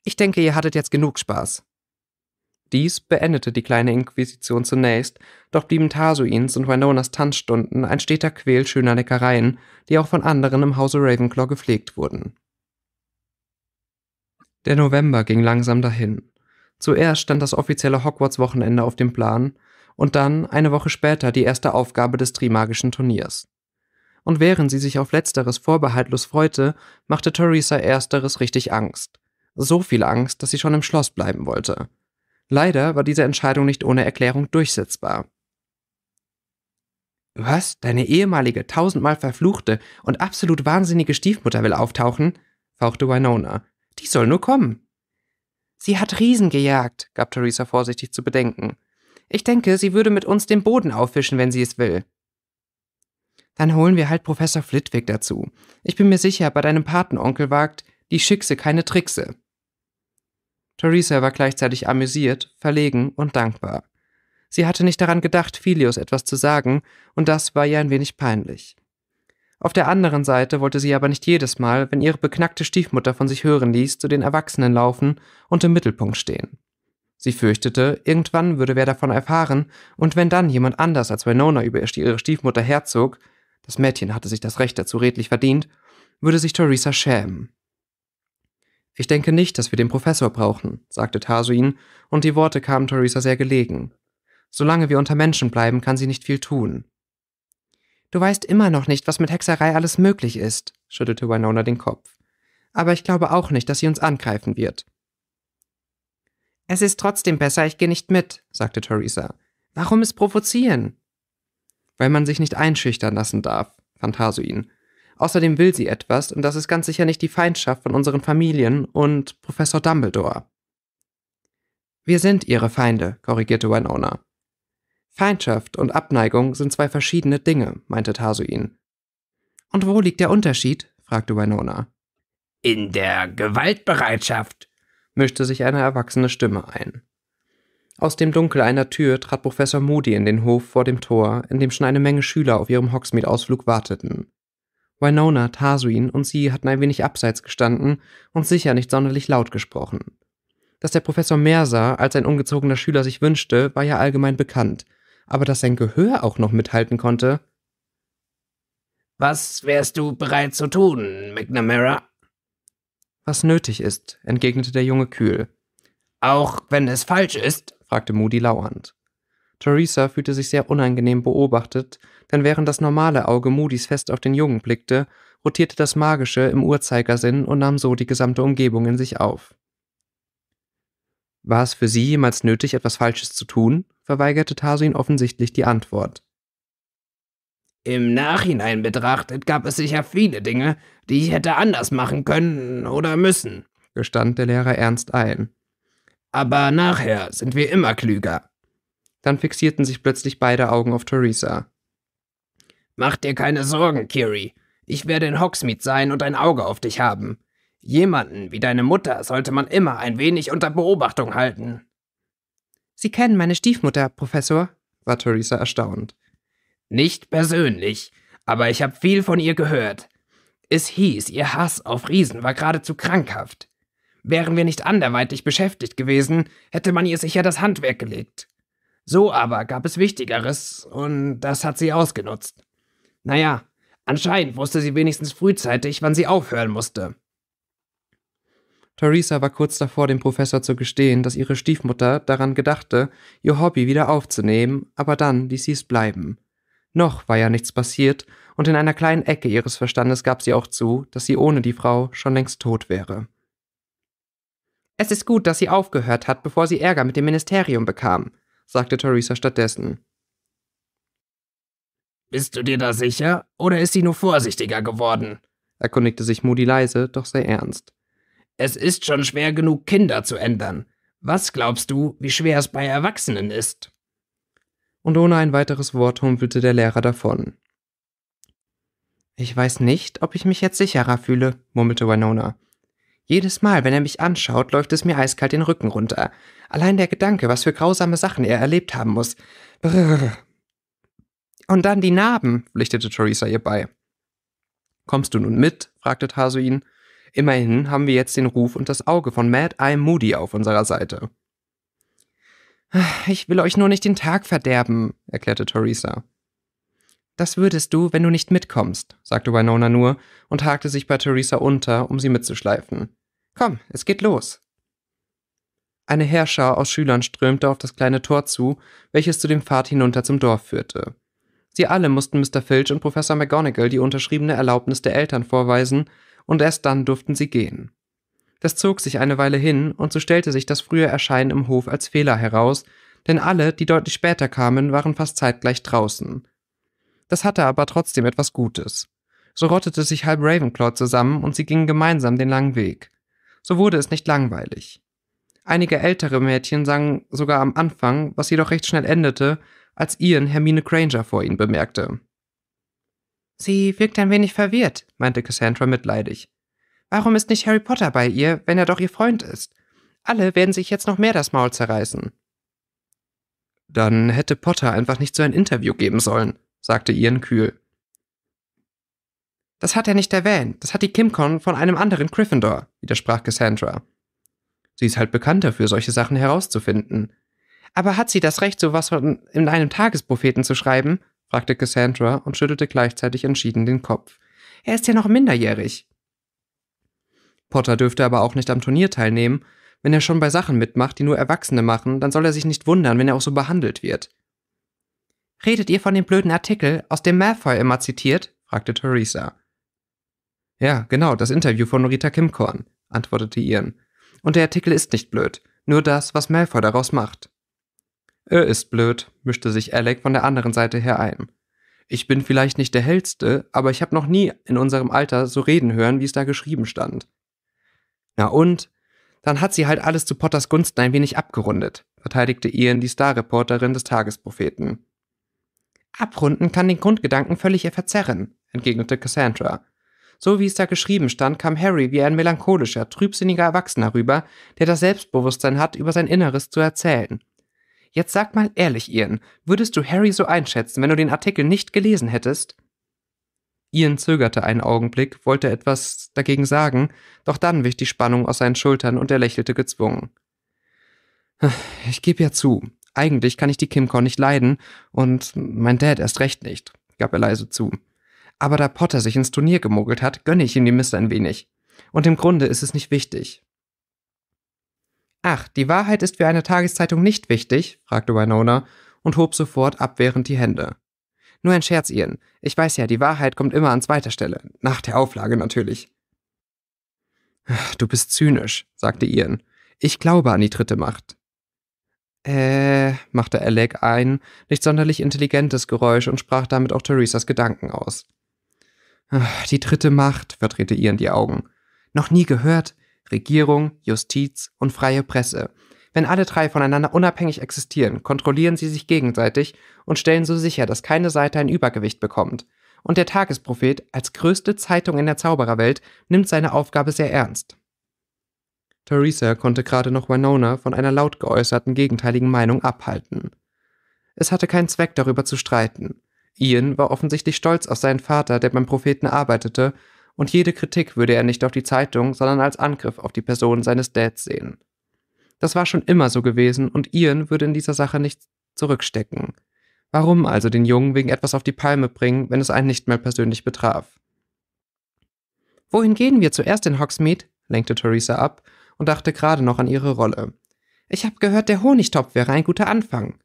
Ich denke, ihr hattet jetzt genug Spaß. Dies beendete die kleine Inquisition zunächst, doch blieben Tasuins und Winonas Tanzstunden ein steter Quell schöner Neckereien, die auch von anderen im Hause Ravenclaw gepflegt wurden. Der November ging langsam dahin. Zuerst stand das offizielle Hogwarts-Wochenende auf dem Plan und dann, eine Woche später, die erste Aufgabe des Trimagischen Turniers. Und während sie sich auf Letzteres vorbehaltlos freute, machte Theresa Ersteres richtig Angst. So viel Angst, dass sie schon im Schloss bleiben wollte. Leider war diese Entscheidung nicht ohne Erklärung durchsetzbar. Was? Deine ehemalige, tausendmal verfluchte und absolut wahnsinnige Stiefmutter will auftauchen? fauchte Winona. Die soll nur kommen. Sie hat Riesen gejagt, gab Theresa vorsichtig zu bedenken. Ich denke, sie würde mit uns den Boden auffischen, wenn sie es will. Dann holen wir halt Professor Flitwick dazu. Ich bin mir sicher, bei deinem Patenonkel wagt die Schickse keine Trickse. Theresa war gleichzeitig amüsiert, verlegen und dankbar. Sie hatte nicht daran gedacht, Filius etwas zu sagen, und das war ihr ein wenig peinlich. Auf der anderen Seite wollte sie aber nicht jedes Mal, wenn ihre beknackte Stiefmutter von sich hören ließ, zu den Erwachsenen laufen und im Mittelpunkt stehen. Sie fürchtete, irgendwann würde wer davon erfahren, und wenn dann jemand anders als Winona über ihre Stiefmutter herzog, das Mädchen hatte sich das Recht dazu redlich verdient, würde sich Theresa schämen. Ich denke nicht, dass wir den Professor brauchen, sagte Tarsuin, und die Worte kamen Theresa sehr gelegen. Solange wir unter Menschen bleiben, kann sie nicht viel tun. Du weißt immer noch nicht, was mit Hexerei alles möglich ist, schüttelte Winona den Kopf. Aber ich glaube auch nicht, dass sie uns angreifen wird. Es ist trotzdem besser, ich gehe nicht mit, sagte Theresa. Warum es provozieren? Weil man sich nicht einschüchtern lassen darf, fand Hasuin. Außerdem will sie etwas, und das ist ganz sicher nicht die Feindschaft von unseren Familien und Professor Dumbledore. Wir sind ihre Feinde, korrigierte Winona. Feindschaft und Abneigung sind zwei verschiedene Dinge, meinte Tasuin. Und wo liegt der Unterschied? fragte Winona. In der Gewaltbereitschaft, mischte sich eine erwachsene Stimme ein. Aus dem Dunkel einer Tür trat Professor Moody in den Hof vor dem Tor, in dem schon eine Menge Schüler auf ihrem Hogsmeade-Ausflug warteten. Winona, Tarsuin und sie hatten ein wenig abseits gestanden und sicher nicht sonderlich laut gesprochen. Dass der Professor mehr sah, als ein ungezogener Schüler sich wünschte, war ja allgemein bekannt, aber dass sein Gehör auch noch mithalten konnte. Was wärst du bereit zu tun, McNamara? Was nötig ist, entgegnete der Junge kühl. Auch wenn es falsch ist? fragte Moody lauernd. Theresa fühlte sich sehr unangenehm beobachtet denn während das normale Auge Moody's fest auf den Jungen blickte, rotierte das magische im Uhrzeigersinn und nahm so die gesamte Umgebung in sich auf. War es für sie jemals nötig, etwas Falsches zu tun? verweigerte Tarsin offensichtlich die Antwort. Im Nachhinein betrachtet gab es sicher viele Dinge, die ich hätte anders machen können oder müssen, gestand der Lehrer ernst ein. Aber nachher sind wir immer klüger. Dann fixierten sich plötzlich beide Augen auf Theresa. Mach dir keine Sorgen, Kiri. Ich werde in Hogsmeade sein und ein Auge auf dich haben. Jemanden wie deine Mutter sollte man immer ein wenig unter Beobachtung halten. Sie kennen meine Stiefmutter, Professor? war Theresa erstaunt. Nicht persönlich, aber ich habe viel von ihr gehört. Es hieß, ihr Hass auf Riesen war geradezu krankhaft. Wären wir nicht anderweitig beschäftigt gewesen, hätte man ihr sicher das Handwerk gelegt. So aber gab es Wichtigeres, und das hat sie ausgenutzt. Naja, anscheinend wusste sie wenigstens frühzeitig, wann sie aufhören musste. Theresa war kurz davor, dem Professor zu gestehen, dass ihre Stiefmutter daran gedachte, ihr Hobby wieder aufzunehmen, aber dann ließ sie es bleiben. Noch war ja nichts passiert, und in einer kleinen Ecke ihres Verstandes gab sie auch zu, dass sie ohne die Frau schon längst tot wäre. Es ist gut, dass sie aufgehört hat, bevor sie Ärger mit dem Ministerium bekam, sagte Theresa stattdessen. Bist du dir da sicher? Oder ist sie nur vorsichtiger geworden? erkundigte sich Moody leise, doch sehr ernst. Es ist schon schwer genug, Kinder zu ändern. Was glaubst du, wie schwer es bei Erwachsenen ist? Und ohne ein weiteres Wort humpelte der Lehrer davon. Ich weiß nicht, ob ich mich jetzt sicherer fühle, murmelte Winona. Jedes Mal, wenn er mich anschaut, läuft es mir eiskalt den Rücken runter. Allein der Gedanke, was für grausame Sachen er erlebt haben muss. Brrr. Und dann die Narben, pflichtete Theresa ihr bei. Kommst du nun mit? fragte Taso ihn. Immerhin haben wir jetzt den Ruf und das Auge von Mad Eye Moody auf unserer Seite. Ich will euch nur nicht den Tag verderben, erklärte Theresa. Das würdest du, wenn du nicht mitkommst, sagte Winona nur und hakte sich bei Theresa unter, um sie mitzuschleifen. Komm, es geht los. Eine Herrscher aus Schülern strömte auf das kleine Tor zu, welches zu dem Pfad hinunter zum Dorf führte. Sie alle mussten Mr. Filch und Professor McGonagall die unterschriebene Erlaubnis der Eltern vorweisen, und erst dann durften sie gehen. Das zog sich eine Weile hin, und so stellte sich das frühe Erscheinen im Hof als Fehler heraus, denn alle, die deutlich später kamen, waren fast zeitgleich draußen. Das hatte aber trotzdem etwas Gutes. So rottete sich halb Ravenclaw zusammen und sie gingen gemeinsam den langen Weg. So wurde es nicht langweilig. Einige ältere Mädchen sangen sogar am Anfang, was jedoch recht schnell endete, als Ian Hermine Granger vor ihnen bemerkte. Sie wirkt ein wenig verwirrt, meinte Cassandra mitleidig. Warum ist nicht Harry Potter bei ihr, wenn er doch ihr Freund ist? Alle werden sich jetzt noch mehr das Maul zerreißen. Dann hätte Potter einfach nicht so ein Interview geben sollen, sagte Ian kühl. Das hat er nicht erwähnt, das hat die Kimcon von einem anderen Gryffindor, widersprach Cassandra. Sie ist halt bekannt dafür, solche Sachen herauszufinden. Aber hat sie das Recht, sowas von in einem Tagespropheten zu schreiben? fragte Cassandra und schüttelte gleichzeitig entschieden den Kopf. Er ist ja noch minderjährig. Potter dürfte aber auch nicht am Turnier teilnehmen. Wenn er schon bei Sachen mitmacht, die nur Erwachsene machen, dann soll er sich nicht wundern, wenn er auch so behandelt wird. Redet ihr von dem blöden Artikel, aus dem Malfoy immer zitiert? fragte Theresa. Ja, genau, das Interview von Norita Kimkorn, antwortete Ian. Und der Artikel ist nicht blöd, nur das, was Malfoy daraus macht. Er ist blöd, mischte sich Alec von der anderen Seite her ein. Ich bin vielleicht nicht der Hellste, aber ich habe noch nie in unserem Alter so reden hören, wie es da geschrieben stand. Na und? Dann hat sie halt alles zu Potters Gunsten ein wenig abgerundet, verteidigte Ian die Starreporterin des Tagespropheten. Abrunden kann den Grundgedanken völlig ihr verzerren, entgegnete Cassandra. So wie es da geschrieben stand, kam Harry wie ein melancholischer, trübsinniger Erwachsener rüber, der das Selbstbewusstsein hat, über sein Inneres zu erzählen. Jetzt sag mal ehrlich, Ian, würdest du Harry so einschätzen, wenn du den Artikel nicht gelesen hättest? Ian zögerte einen Augenblick, wollte etwas dagegen sagen, doch dann wich die Spannung aus seinen Schultern und er lächelte gezwungen. Hm, ich gebe ja zu, eigentlich kann ich die Kimcon nicht leiden und mein Dad erst recht nicht, gab er leise zu. Aber da Potter sich ins Turnier gemogelt hat, gönne ich ihm die Mist ein wenig. Und im Grunde ist es nicht wichtig. Ach, die Wahrheit ist für eine Tageszeitung nicht wichtig? fragte Winona und hob sofort abwehrend die Hände. Nur ein Scherz, Ian. Ich weiß ja, die Wahrheit kommt immer an zweiter Stelle. Nach der Auflage natürlich. Du bist zynisch, sagte Ian. Ich glaube an die dritte Macht. Äh, machte Alec ein nicht sonderlich intelligentes Geräusch und sprach damit auch Theresas Gedanken aus. Die dritte Macht, verdrehte Ian die Augen. Noch nie gehört? Regierung, Justiz und freie Presse. Wenn alle drei voneinander unabhängig existieren, kontrollieren sie sich gegenseitig und stellen so sicher, dass keine Seite ein Übergewicht bekommt. Und der Tagesprophet, als größte Zeitung in der Zaubererwelt, nimmt seine Aufgabe sehr ernst. Theresa konnte gerade noch Winona von einer laut geäußerten gegenteiligen Meinung abhalten. Es hatte keinen Zweck, darüber zu streiten. Ian war offensichtlich stolz auf seinen Vater, der beim Propheten arbeitete und jede Kritik würde er nicht auf die Zeitung, sondern als Angriff auf die Person seines Dads sehen. Das war schon immer so gewesen und Ian würde in dieser Sache nicht zurückstecken. Warum also den Jungen wegen etwas auf die Palme bringen, wenn es einen nicht mehr persönlich betraf? Wohin gehen wir zuerst in Hogsmeade? lenkte Theresa ab und dachte gerade noch an ihre Rolle. Ich habe gehört, der Honigtopf wäre ein guter Anfang.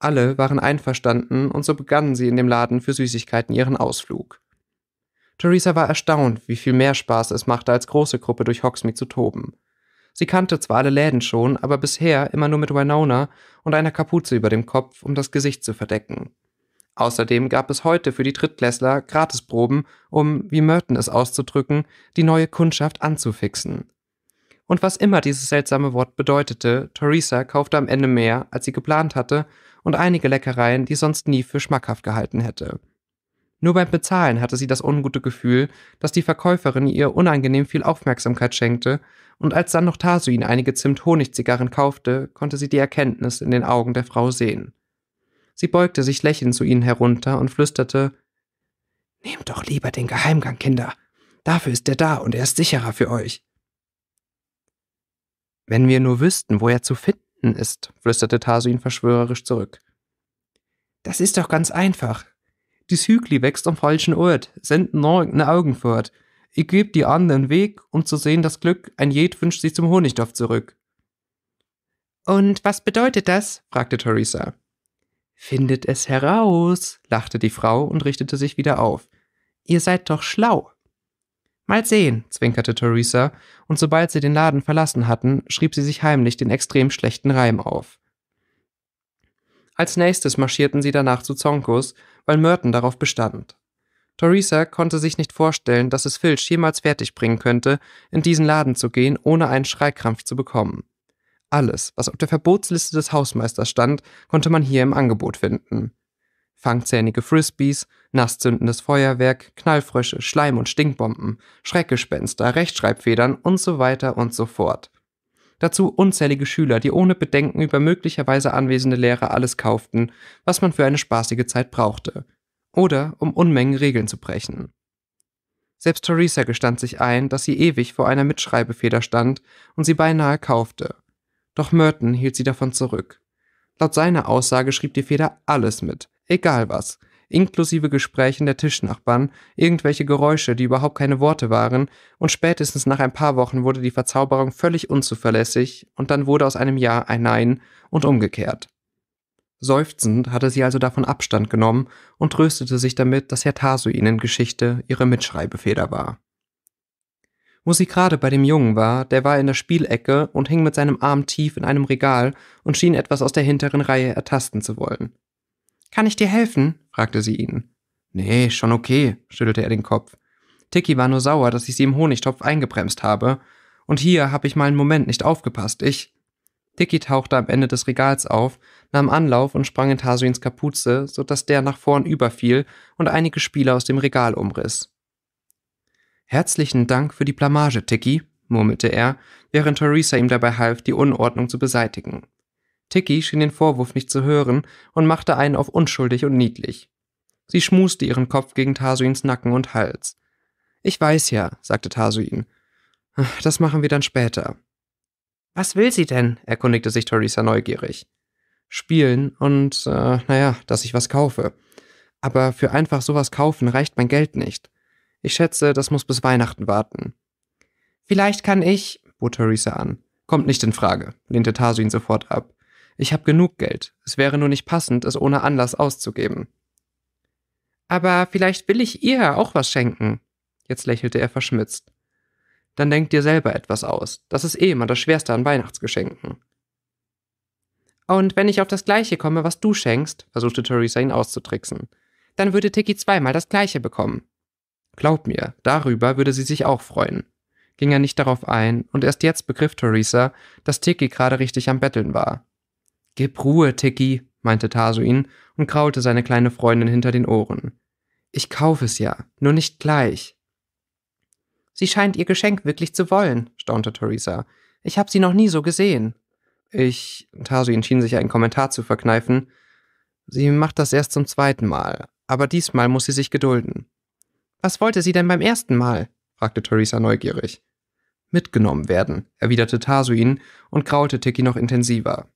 Alle waren einverstanden und so begannen sie in dem Laden für Süßigkeiten ihren Ausflug. Theresa war erstaunt, wie viel mehr Spaß es machte, als große Gruppe durch Hogsmeade zu toben. Sie kannte zwar alle Läden schon, aber bisher immer nur mit Winona und einer Kapuze über dem Kopf, um das Gesicht zu verdecken. Außerdem gab es heute für die Drittklässler Gratisproben, um, wie Merton es auszudrücken, die neue Kundschaft anzufixen. Und was immer dieses seltsame Wort bedeutete, Theresa kaufte am Ende mehr, als sie geplant hatte, und einige Leckereien, die sonst nie für schmackhaft gehalten hätte. Nur beim Bezahlen hatte sie das ungute Gefühl, dass die Verkäuferin ihr unangenehm viel Aufmerksamkeit schenkte, und als dann noch Tasuin einige Zimt-Honigzigarren kaufte, konnte sie die Erkenntnis in den Augen der Frau sehen. Sie beugte sich lächelnd zu ihnen herunter und flüsterte Nehmt doch lieber den Geheimgang, Kinder. Dafür ist er da und er ist sicherer für euch. Wenn wir nur wüssten, wo er zu finden ist, flüsterte Tasuin verschwörerisch zurück. Das ist doch ganz einfach, dies Hügli wächst am falschen Ort, senden ne Augen fort. Ich geb die anderen Weg, um zu sehen das Glück, ein jed wünscht sich zum Honigdorf zurück. Und was bedeutet das? fragte Theresa. Findet es heraus, lachte die Frau und richtete sich wieder auf. Ihr seid doch schlau. Mal sehen, zwinkerte Theresa, und sobald sie den Laden verlassen hatten, schrieb sie sich heimlich den extrem schlechten Reim auf. Als nächstes marschierten sie danach zu Zonkos, weil Merton darauf bestand. Theresa konnte sich nicht vorstellen, dass es Filch jemals fertigbringen könnte, in diesen Laden zu gehen, ohne einen Schreikrampf zu bekommen. Alles, was auf der Verbotsliste des Hausmeisters stand, konnte man hier im Angebot finden. Fangzähnige Frisbees, nasszündendes Feuerwerk, Knallfrösche, Schleim- und Stinkbomben, Schreckgespenster, Rechtschreibfedern und so weiter und so fort – Dazu unzählige Schüler, die ohne Bedenken über möglicherweise anwesende Lehrer alles kauften, was man für eine spaßige Zeit brauchte. Oder um Unmengen Regeln zu brechen. Selbst Theresa gestand sich ein, dass sie ewig vor einer Mitschreibefeder stand und sie beinahe kaufte. Doch Merton hielt sie davon zurück. Laut seiner Aussage schrieb die Feder alles mit, egal was, inklusive Gesprächen der Tischnachbarn, irgendwelche Geräusche, die überhaupt keine Worte waren, und spätestens nach ein paar Wochen wurde die Verzauberung völlig unzuverlässig, und dann wurde aus einem Ja ein Nein und umgekehrt. Seufzend hatte sie also davon Abstand genommen und tröstete sich damit, dass Herr Tasuin in Geschichte ihre Mitschreibefeder war. Wo sie gerade bei dem Jungen war, der war in der Spielecke und hing mit seinem Arm tief in einem Regal und schien etwas aus der hinteren Reihe ertasten zu wollen. Kann ich dir helfen? fragte sie ihn. Nee, schon okay, schüttelte er den Kopf. Tiki war nur sauer, dass ich sie im Honigtopf eingebremst habe. Und hier habe ich mal einen Moment nicht aufgepasst. Ich. Tiki tauchte am Ende des Regals auf, nahm Anlauf und sprang in Tasuins Kapuze, so dass der nach vorn überfiel und einige Spieler aus dem Regal umriss. Herzlichen Dank für die Blamage, Tiki, murmelte er, während Theresa ihm dabei half, die Unordnung zu beseitigen. Tiki schien den Vorwurf nicht zu hören und machte einen auf unschuldig und niedlich. Sie schmuste ihren Kopf gegen Tasuins Nacken und Hals. Ich weiß ja, sagte Tasuin. Das machen wir dann später. Was will sie denn? erkundigte sich Theresa neugierig. Spielen und, äh, naja, dass ich was kaufe. Aber für einfach sowas kaufen reicht mein Geld nicht. Ich schätze, das muss bis Weihnachten warten. Vielleicht kann ich, bot Theresa an. Kommt nicht in Frage, lehnte Tasuin sofort ab. Ich habe genug Geld. Es wäre nur nicht passend, es ohne Anlass auszugeben. Aber vielleicht will ich ihr auch was schenken. Jetzt lächelte er verschmitzt. Dann denk dir selber etwas aus. Das ist eh immer das Schwerste an Weihnachtsgeschenken. Und wenn ich auf das Gleiche komme, was du schenkst, versuchte Theresa ihn auszutricksen, dann würde Tiki zweimal das Gleiche bekommen. Glaub mir, darüber würde sie sich auch freuen. Ging er nicht darauf ein, und erst jetzt begriff Theresa, dass Tiki gerade richtig am Betteln war. Gib Ruhe, Tiki, meinte Tasuin und kraulte seine kleine Freundin hinter den Ohren. Ich kaufe es ja, nur nicht gleich. Sie scheint ihr Geschenk wirklich zu wollen, staunte Theresa. Ich habe sie noch nie so gesehen. Ich. Tasuin schien sich einen Kommentar zu verkneifen. Sie macht das erst zum zweiten Mal, aber diesmal muss sie sich gedulden. Was wollte sie denn beim ersten Mal? fragte Theresa neugierig. Mitgenommen werden, erwiderte Tasuin und kraulte Tiki noch intensiver.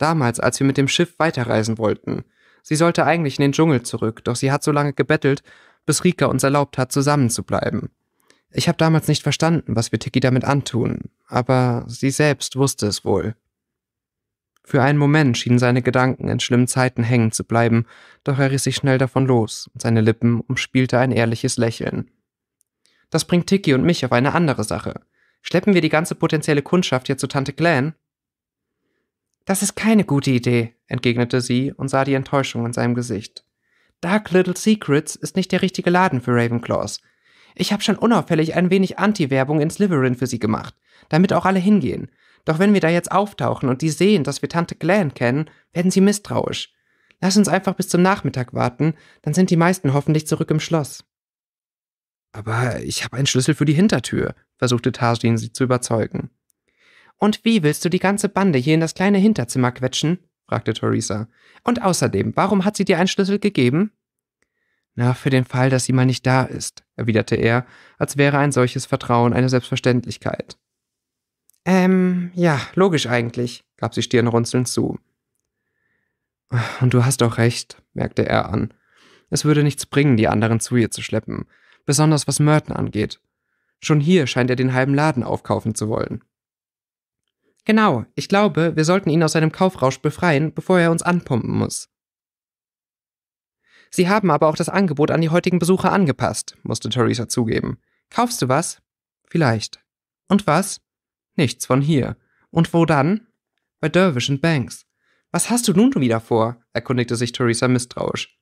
Damals, als wir mit dem Schiff weiterreisen wollten. Sie sollte eigentlich in den Dschungel zurück, doch sie hat so lange gebettelt, bis Rika uns erlaubt hat, zusammen zu bleiben. Ich habe damals nicht verstanden, was wir Tiki damit antun, aber sie selbst wusste es wohl. Für einen Moment schienen seine Gedanken in schlimmen Zeiten hängen zu bleiben, doch er riss sich schnell davon los, und seine Lippen umspielte ein ehrliches Lächeln. Das bringt Tiki und mich auf eine andere Sache. Schleppen wir die ganze potenzielle Kundschaft hier zu Tante Glenn? Das ist keine gute Idee, entgegnete sie und sah die Enttäuschung in seinem Gesicht. Dark Little Secrets ist nicht der richtige Laden für Ravenclaws. Ich habe schon unauffällig ein wenig Anti-Werbung in Sliverin für sie gemacht, damit auch alle hingehen. Doch wenn wir da jetzt auftauchen und die sehen, dass wir Tante Glenn kennen, werden sie misstrauisch. Lass uns einfach bis zum Nachmittag warten, dann sind die meisten hoffentlich zurück im Schloss. Aber ich habe einen Schlüssel für die Hintertür, versuchte Tarjin sie zu überzeugen. Und wie willst du die ganze Bande hier in das kleine Hinterzimmer quetschen? fragte Theresa. Und außerdem, warum hat sie dir einen Schlüssel gegeben? Na, für den Fall, dass sie mal nicht da ist, erwiderte er, als wäre ein solches Vertrauen eine Selbstverständlichkeit. Ähm, ja, logisch eigentlich, gab sie stirnrunzelnd zu. Und du hast auch recht, merkte er an. Es würde nichts bringen, die anderen zu ihr zu schleppen, besonders was Merton angeht. Schon hier scheint er den halben Laden aufkaufen zu wollen. Genau, ich glaube, wir sollten ihn aus seinem Kaufrausch befreien, bevor er uns anpumpen muss. Sie haben aber auch das Angebot an die heutigen Besucher angepasst, musste Theresa zugeben. Kaufst du was? Vielleicht. Und was? Nichts von hier. Und wo dann? Bei Dervish und Banks. Was hast du nun wieder vor? erkundigte sich Theresa misstrauisch.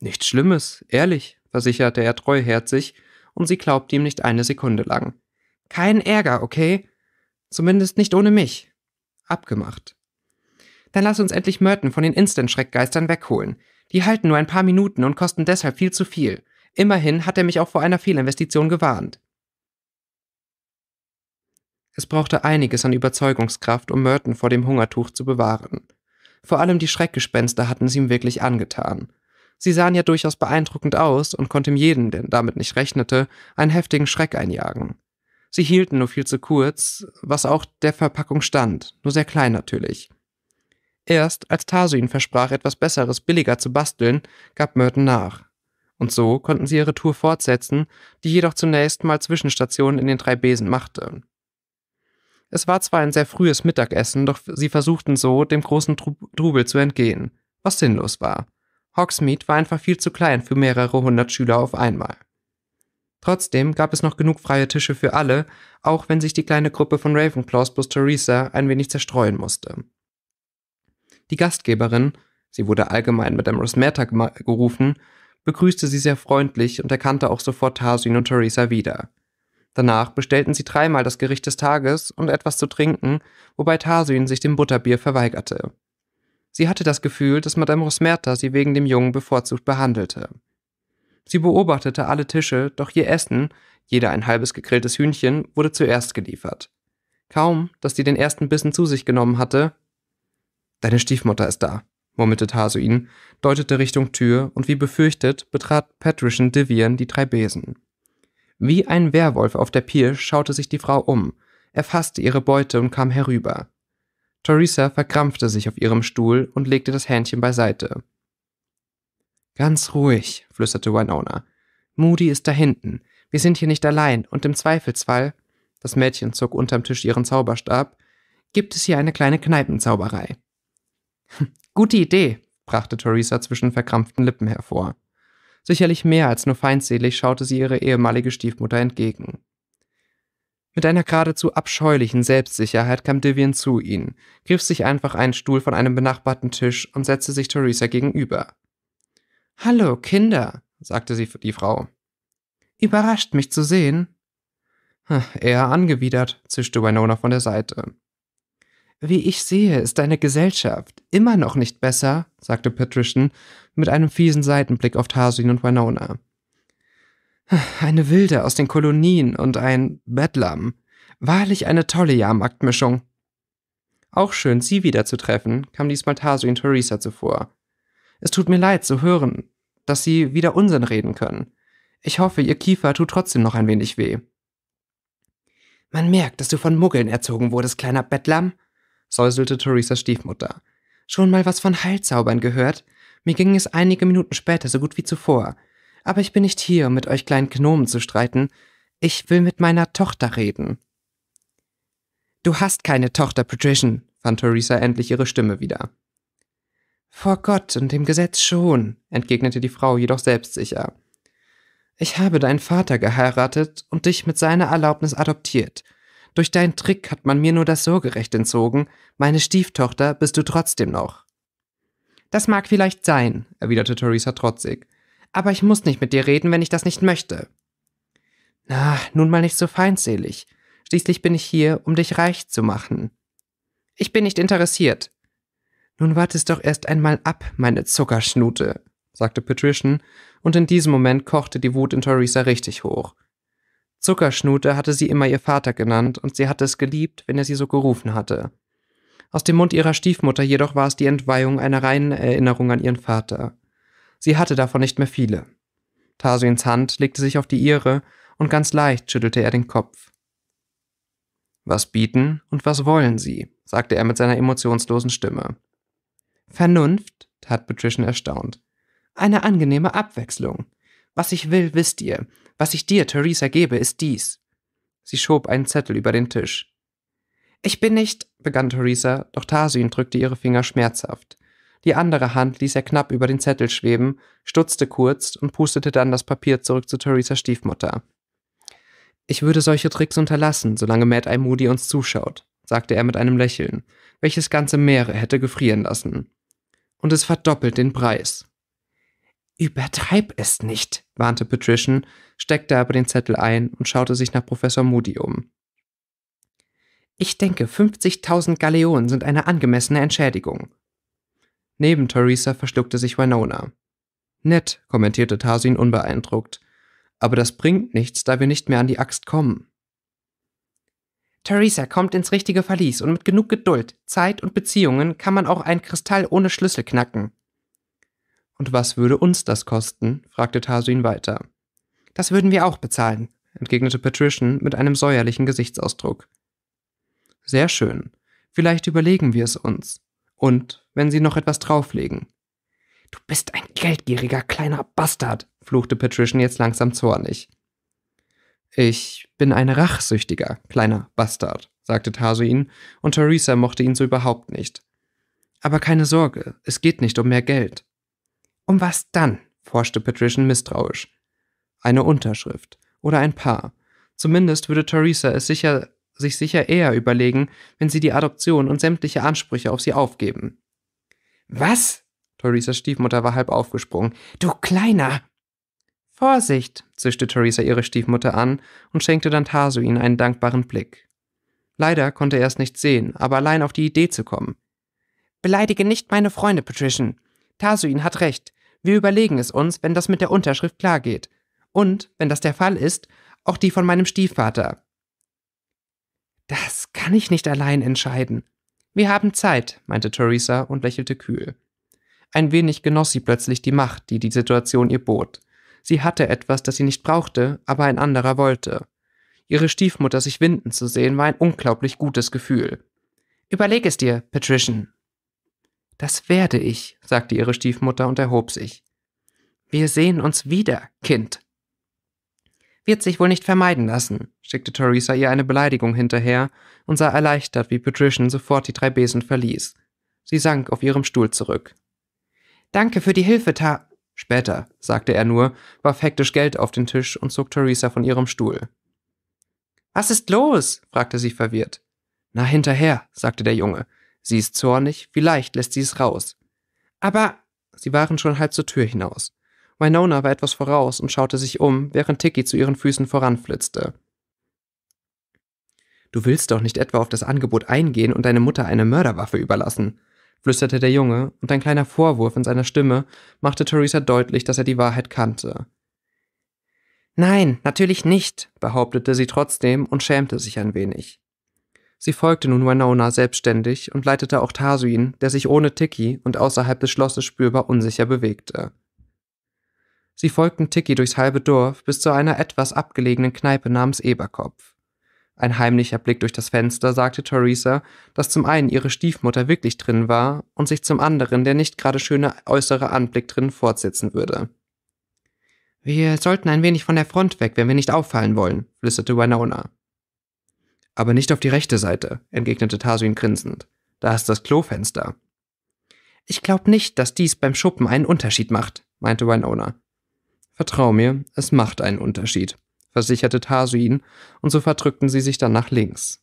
Nichts Schlimmes, ehrlich, versicherte er treuherzig, und sie glaubte ihm nicht eine Sekunde lang. Kein Ärger, okay? Zumindest nicht ohne mich. Abgemacht. Dann lass uns endlich Merton von den Instant-Schreckgeistern wegholen. Die halten nur ein paar Minuten und kosten deshalb viel zu viel. Immerhin hat er mich auch vor einer Fehlinvestition gewarnt. Es brauchte einiges an Überzeugungskraft, um Merton vor dem Hungertuch zu bewahren. Vor allem die Schreckgespenster hatten es ihm wirklich angetan. Sie sahen ja durchaus beeindruckend aus und konnte ihm jeden, der damit nicht rechnete, einen heftigen Schreck einjagen. Sie hielten nur viel zu kurz, was auch der Verpackung stand, nur sehr klein natürlich. Erst als Tasu ihn versprach, etwas Besseres billiger zu basteln, gab Merton nach. Und so konnten sie ihre Tour fortsetzen, die jedoch zunächst mal Zwischenstationen in den drei Besen machte. Es war zwar ein sehr frühes Mittagessen, doch sie versuchten so, dem großen Trubel zu entgehen, was sinnlos war. Hogsmeade war einfach viel zu klein für mehrere hundert Schüler auf einmal. Trotzdem gab es noch genug freie Tische für alle, auch wenn sich die kleine Gruppe von Ravenclaws plus Theresa ein wenig zerstreuen musste. Die Gastgeberin, sie wurde allgemein mit Ambrose Merta gerufen, begrüßte sie sehr freundlich und erkannte auch sofort Tarsin und Theresa wieder. Danach bestellten sie dreimal das Gericht des Tages und etwas zu trinken, wobei Tarsin sich dem Butterbier verweigerte. Sie hatte das Gefühl, dass Madame Rosmerta sie wegen dem Jungen bevorzugt behandelte. Sie beobachtete alle Tische, doch ihr Essen, jeder ein halbes gegrilltes Hühnchen, wurde zuerst geliefert. Kaum, dass sie den ersten Bissen zu sich genommen hatte. Deine Stiefmutter ist da, murmelte Tasuin, deutete Richtung Tür und wie befürchtet betrat Patrician Divian die drei Besen. Wie ein Werwolf auf der Pier schaute sich die Frau um, erfasste ihre Beute und kam herüber. Theresa verkrampfte sich auf ihrem Stuhl und legte das Hähnchen beiseite. Ganz ruhig, flüsterte Winona. Moody ist da hinten. Wir sind hier nicht allein und im Zweifelsfall, das Mädchen zog unterm Tisch ihren Zauberstab, gibt es hier eine kleine Kneipenzauberei. Hm, gute Idee, brachte Theresa zwischen verkrampften Lippen hervor. Sicherlich mehr als nur feindselig schaute sie ihre ehemalige Stiefmutter entgegen. Mit einer geradezu abscheulichen Selbstsicherheit kam Vivian zu ihnen, griff sich einfach einen Stuhl von einem benachbarten Tisch und setzte sich Theresa gegenüber. Hallo, Kinder, sagte sie für die Frau. Überrascht mich zu sehen. Hm, eher angewidert, zischte Winona von der Seite. Wie ich sehe, ist deine Gesellschaft immer noch nicht besser, sagte Patrician mit einem fiesen Seitenblick auf Tarsin und Winona. Hm, eine Wilde aus den Kolonien und ein Bedlam. Wahrlich eine tolle Jahrmarktmischung. Auch schön, sie wiederzutreffen, kam diesmal Tarsin Theresa zuvor, es tut mir leid zu hören, dass Sie wieder Unsinn reden können. Ich hoffe, Ihr Kiefer tut trotzdem noch ein wenig weh. Man merkt, dass du von Muggeln erzogen wurdest, kleiner Bettlamm, säuselte Theresas Stiefmutter. Schon mal was von Heilzaubern gehört? Mir ging es einige Minuten später so gut wie zuvor. Aber ich bin nicht hier, um mit euch kleinen Gnomen zu streiten. Ich will mit meiner Tochter reden. Du hast keine Tochter, Patrician, fand Theresa endlich ihre Stimme wieder. Vor Gott und dem Gesetz schon, entgegnete die Frau jedoch selbstsicher. Ich habe deinen Vater geheiratet und dich mit seiner Erlaubnis adoptiert. Durch deinen Trick hat man mir nur das Sorgerecht entzogen, meine Stieftochter bist du trotzdem noch. Das mag vielleicht sein, erwiderte Theresa trotzig, aber ich muss nicht mit dir reden, wenn ich das nicht möchte. Na, nun mal nicht so feindselig. Schließlich bin ich hier, um dich reich zu machen. Ich bin nicht interessiert, nun wart es doch erst einmal ab, meine Zuckerschnute, sagte Patrician, und in diesem Moment kochte die Wut in Theresa richtig hoch. Zuckerschnute hatte sie immer ihr Vater genannt, und sie hatte es geliebt, wenn er sie so gerufen hatte. Aus dem Mund ihrer Stiefmutter jedoch war es die Entweihung einer reinen Erinnerung an ihren Vater. Sie hatte davon nicht mehr viele. Tarsuins Hand legte sich auf die ihre, und ganz leicht schüttelte er den Kopf. Was bieten und was wollen Sie? sagte er mit seiner emotionslosen Stimme. Vernunft, tat Patrician erstaunt. Eine angenehme Abwechslung. Was ich will, wisst ihr. Was ich dir, Theresa, gebe, ist dies. Sie schob einen Zettel über den Tisch. Ich bin nicht, begann Theresa, doch Tarsin drückte ihre Finger schmerzhaft. Die andere Hand ließ er knapp über den Zettel schweben, stutzte kurz und pustete dann das Papier zurück zu Theresas Stiefmutter. Ich würde solche Tricks unterlassen, solange Mad Eye Moody uns zuschaut, sagte er mit einem Lächeln, welches ganze Meere hätte gefrieren lassen und es verdoppelt den Preis. Übertreib es nicht, warnte Patrician, steckte aber den Zettel ein und schaute sich nach Professor Moody um. Ich denke, 50.000 Galeonen sind eine angemessene Entschädigung. Neben Theresa verschluckte sich Winona. Nett, kommentierte Tarsin unbeeindruckt. Aber das bringt nichts, da wir nicht mehr an die Axt kommen. Theresa kommt ins richtige Verlies und mit genug Geduld, Zeit und Beziehungen kann man auch einen Kristall ohne Schlüssel knacken. Und was würde uns das kosten? fragte Tarsuin weiter. Das würden wir auch bezahlen, entgegnete Patrician mit einem säuerlichen Gesichtsausdruck. Sehr schön. Vielleicht überlegen wir es uns. Und wenn sie noch etwas drauflegen. Du bist ein geldgieriger kleiner Bastard, fluchte Patrician jetzt langsam zornig. Ich bin ein rachsüchtiger, kleiner Bastard, sagte Tarsuin, und Theresa mochte ihn so überhaupt nicht. Aber keine Sorge, es geht nicht um mehr Geld. Um was dann? forschte Patrician misstrauisch. Eine Unterschrift oder ein Paar. Zumindest würde Theresa es sicher, sich sicher eher überlegen, wenn sie die Adoption und sämtliche Ansprüche auf sie aufgeben. Was? Theresas Stiefmutter war halb aufgesprungen. Du Kleiner! Vorsicht, zischte Theresa ihre Stiefmutter an und schenkte dann Tasuin einen dankbaren Blick. Leider konnte er es nicht sehen, aber allein auf die Idee zu kommen. Beleidige nicht meine Freunde, Patrician. Tasuin hat recht. Wir überlegen es uns, wenn das mit der Unterschrift klar geht. Und, wenn das der Fall ist, auch die von meinem Stiefvater. Das kann ich nicht allein entscheiden. Wir haben Zeit, meinte Theresa und lächelte kühl. Ein wenig genoss sie plötzlich die Macht, die die Situation ihr bot. Sie hatte etwas, das sie nicht brauchte, aber ein anderer wollte. Ihre Stiefmutter sich winden zu sehen, war ein unglaublich gutes Gefühl. Überleg es dir, Patrician. Das werde ich, sagte ihre Stiefmutter und erhob sich. Wir sehen uns wieder, Kind. Wird sich wohl nicht vermeiden lassen, schickte Theresa ihr eine Beleidigung hinterher und sah erleichtert, wie Patrician sofort die drei Besen verließ. Sie sank auf ihrem Stuhl zurück. Danke für die Hilfe, Ta. Später, sagte er nur, warf hektisch Geld auf den Tisch und zog Theresa von ihrem Stuhl. Was ist los? fragte sie verwirrt. Na hinterher, sagte der Junge. Sie ist zornig, vielleicht lässt sie es raus. Aber sie waren schon halb zur Tür hinaus. Winona war etwas voraus und schaute sich um, während Tiki zu ihren Füßen voranflitzte. Du willst doch nicht etwa auf das Angebot eingehen und deine Mutter eine Mörderwaffe überlassen, flüsterte der Junge, und ein kleiner Vorwurf in seiner Stimme machte Theresa deutlich, dass er die Wahrheit kannte. Nein, natürlich nicht, behauptete sie trotzdem und schämte sich ein wenig. Sie folgte nun Winona selbstständig und leitete auch Tarsuin, der sich ohne Tiki und außerhalb des Schlosses spürbar unsicher bewegte. Sie folgten Tiki durchs halbe Dorf bis zu einer etwas abgelegenen Kneipe namens Eberkopf. Ein heimlicher Blick durch das Fenster sagte Theresa, dass zum einen ihre Stiefmutter wirklich drin war und sich zum anderen der nicht gerade schöne äußere Anblick drin fortsetzen würde. Wir sollten ein wenig von der Front weg, wenn wir nicht auffallen wollen, flüsterte Winona. Aber nicht auf die rechte Seite, entgegnete Tarsuin grinsend. Da ist das Klofenster. Ich glaube nicht, dass dies beim Schuppen einen Unterschied macht, meinte Winona. Vertrau mir, es macht einen Unterschied versicherte Tarsuin, und so verdrückten sie sich dann nach links.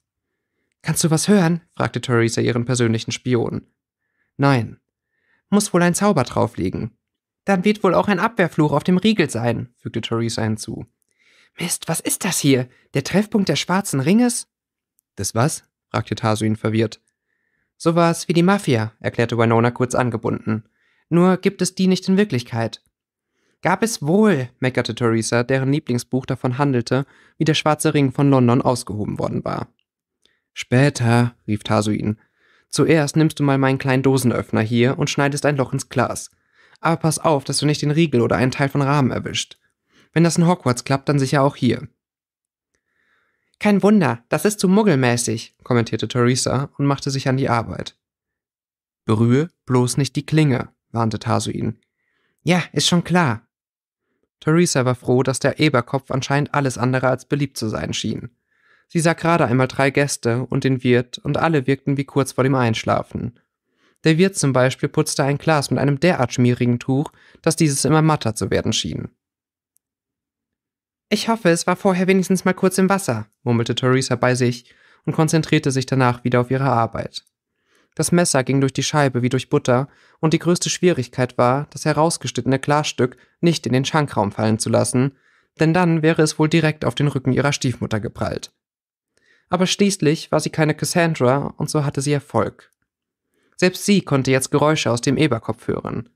Kannst du was hören? fragte Theresa ihren persönlichen Spion. Nein. Muss wohl ein Zauber drauf liegen. Dann wird wohl auch ein Abwehrfluch auf dem Riegel sein, fügte Theresa hinzu. Mist, was ist das hier? Der Treffpunkt des schwarzen Ringes? Das was? fragte Tarsuin verwirrt. So war es wie die Mafia, erklärte Winona kurz angebunden. Nur gibt es die nicht in Wirklichkeit. Gab es wohl, meckerte Theresa, deren Lieblingsbuch davon handelte, wie der schwarze Ring von London ausgehoben worden war. Später, rief Tasuin. Zuerst nimmst du mal meinen kleinen Dosenöffner hier und schneidest ein Loch ins Glas. Aber pass auf, dass du nicht den Riegel oder einen Teil von Rahmen erwischt. Wenn das in Hogwarts klappt, dann sicher auch hier. Kein Wunder, das ist zu muggelmäßig, kommentierte Theresa und machte sich an die Arbeit. Berühre bloß nicht die Klinge, warnte Tasuin. Ja, ist schon klar, Theresa war froh, dass der Eberkopf anscheinend alles andere als beliebt zu sein schien. Sie sah gerade einmal drei Gäste und den Wirt, und alle wirkten wie kurz vor dem Einschlafen. Der Wirt zum Beispiel putzte ein Glas mit einem derart schmierigen Tuch, dass dieses immer matter zu werden schien. Ich hoffe, es war vorher wenigstens mal kurz im Wasser, murmelte Theresa bei sich und konzentrierte sich danach wieder auf ihre Arbeit. Das Messer ging durch die Scheibe wie durch Butter, und die größte Schwierigkeit war, das herausgeschnittene Glasstück nicht in den Schankraum fallen zu lassen, denn dann wäre es wohl direkt auf den Rücken ihrer Stiefmutter geprallt. Aber schließlich war sie keine Cassandra, und so hatte sie Erfolg. Selbst sie konnte jetzt Geräusche aus dem Eberkopf hören.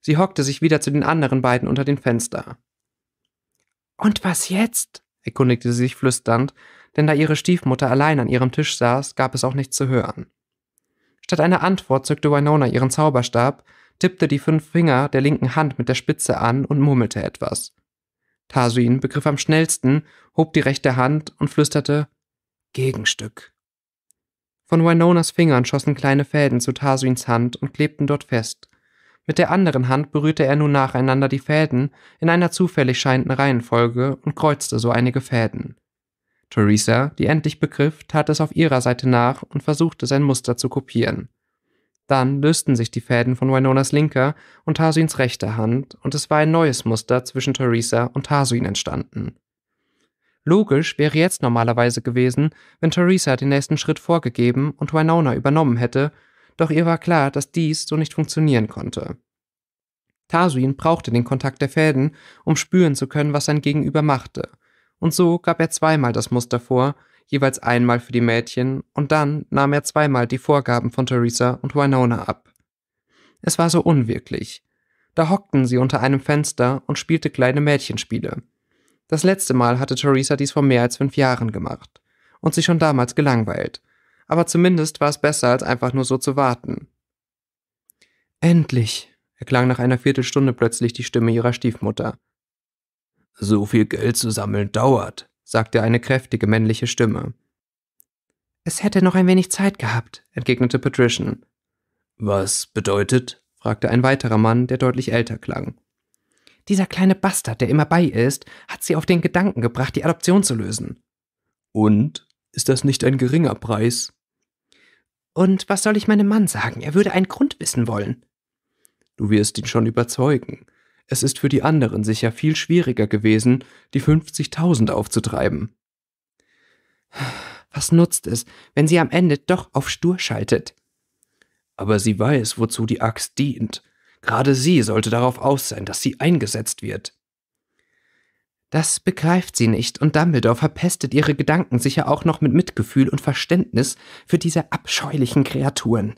Sie hockte sich wieder zu den anderen beiden unter den Fenster. Und was jetzt? erkundigte sie sich flüsternd, denn da ihre Stiefmutter allein an ihrem Tisch saß, gab es auch nichts zu hören. Statt einer Antwort zückte Winona ihren Zauberstab, tippte die fünf Finger der linken Hand mit der Spitze an und murmelte etwas. Tarsuin begriff am schnellsten, hob die rechte Hand und flüsterte Gegenstück. Von Winonas Fingern schossen kleine Fäden zu Tarsuins Hand und klebten dort fest. Mit der anderen Hand berührte er nun nacheinander die Fäden in einer zufällig scheinenden Reihenfolge und kreuzte so einige Fäden. Theresa, die endlich begriff, tat es auf ihrer Seite nach und versuchte sein Muster zu kopieren. Dann lösten sich die Fäden von Winonas linker und Tarsuins rechter Hand und es war ein neues Muster zwischen Theresa und Tarsuin entstanden. Logisch wäre jetzt normalerweise gewesen, wenn Theresa den nächsten Schritt vorgegeben und Winona übernommen hätte, doch ihr war klar, dass dies so nicht funktionieren konnte. Tarsuin brauchte den Kontakt der Fäden, um spüren zu können, was sein Gegenüber machte und so gab er zweimal das Muster vor, jeweils einmal für die Mädchen, und dann nahm er zweimal die Vorgaben von Theresa und Winona ab. Es war so unwirklich. Da hockten sie unter einem Fenster und spielte kleine Mädchenspiele. Das letzte Mal hatte Theresa dies vor mehr als fünf Jahren gemacht und sich schon damals gelangweilt. Aber zumindest war es besser, als einfach nur so zu warten. Endlich, erklang nach einer Viertelstunde plötzlich die Stimme ihrer Stiefmutter. So viel Geld zu sammeln dauert, sagte eine kräftige männliche Stimme. Es hätte noch ein wenig Zeit gehabt, entgegnete Patrician. Was bedeutet? fragte ein weiterer Mann, der deutlich älter klang. Dieser kleine Bastard, der immer bei ist, hat sie auf den Gedanken gebracht, die Adoption zu lösen. Und? Ist das nicht ein geringer Preis? Und was soll ich meinem Mann sagen? Er würde einen Grund wissen wollen. Du wirst ihn schon überzeugen. Es ist für die anderen sicher viel schwieriger gewesen, die 50.000 aufzutreiben. Was nutzt es, wenn sie am Ende doch auf Stur schaltet? Aber sie weiß, wozu die Axt dient. Gerade sie sollte darauf aus sein, dass sie eingesetzt wird. Das begreift sie nicht, und Dumbledore verpestet ihre Gedanken sicher auch noch mit Mitgefühl und Verständnis für diese abscheulichen Kreaturen.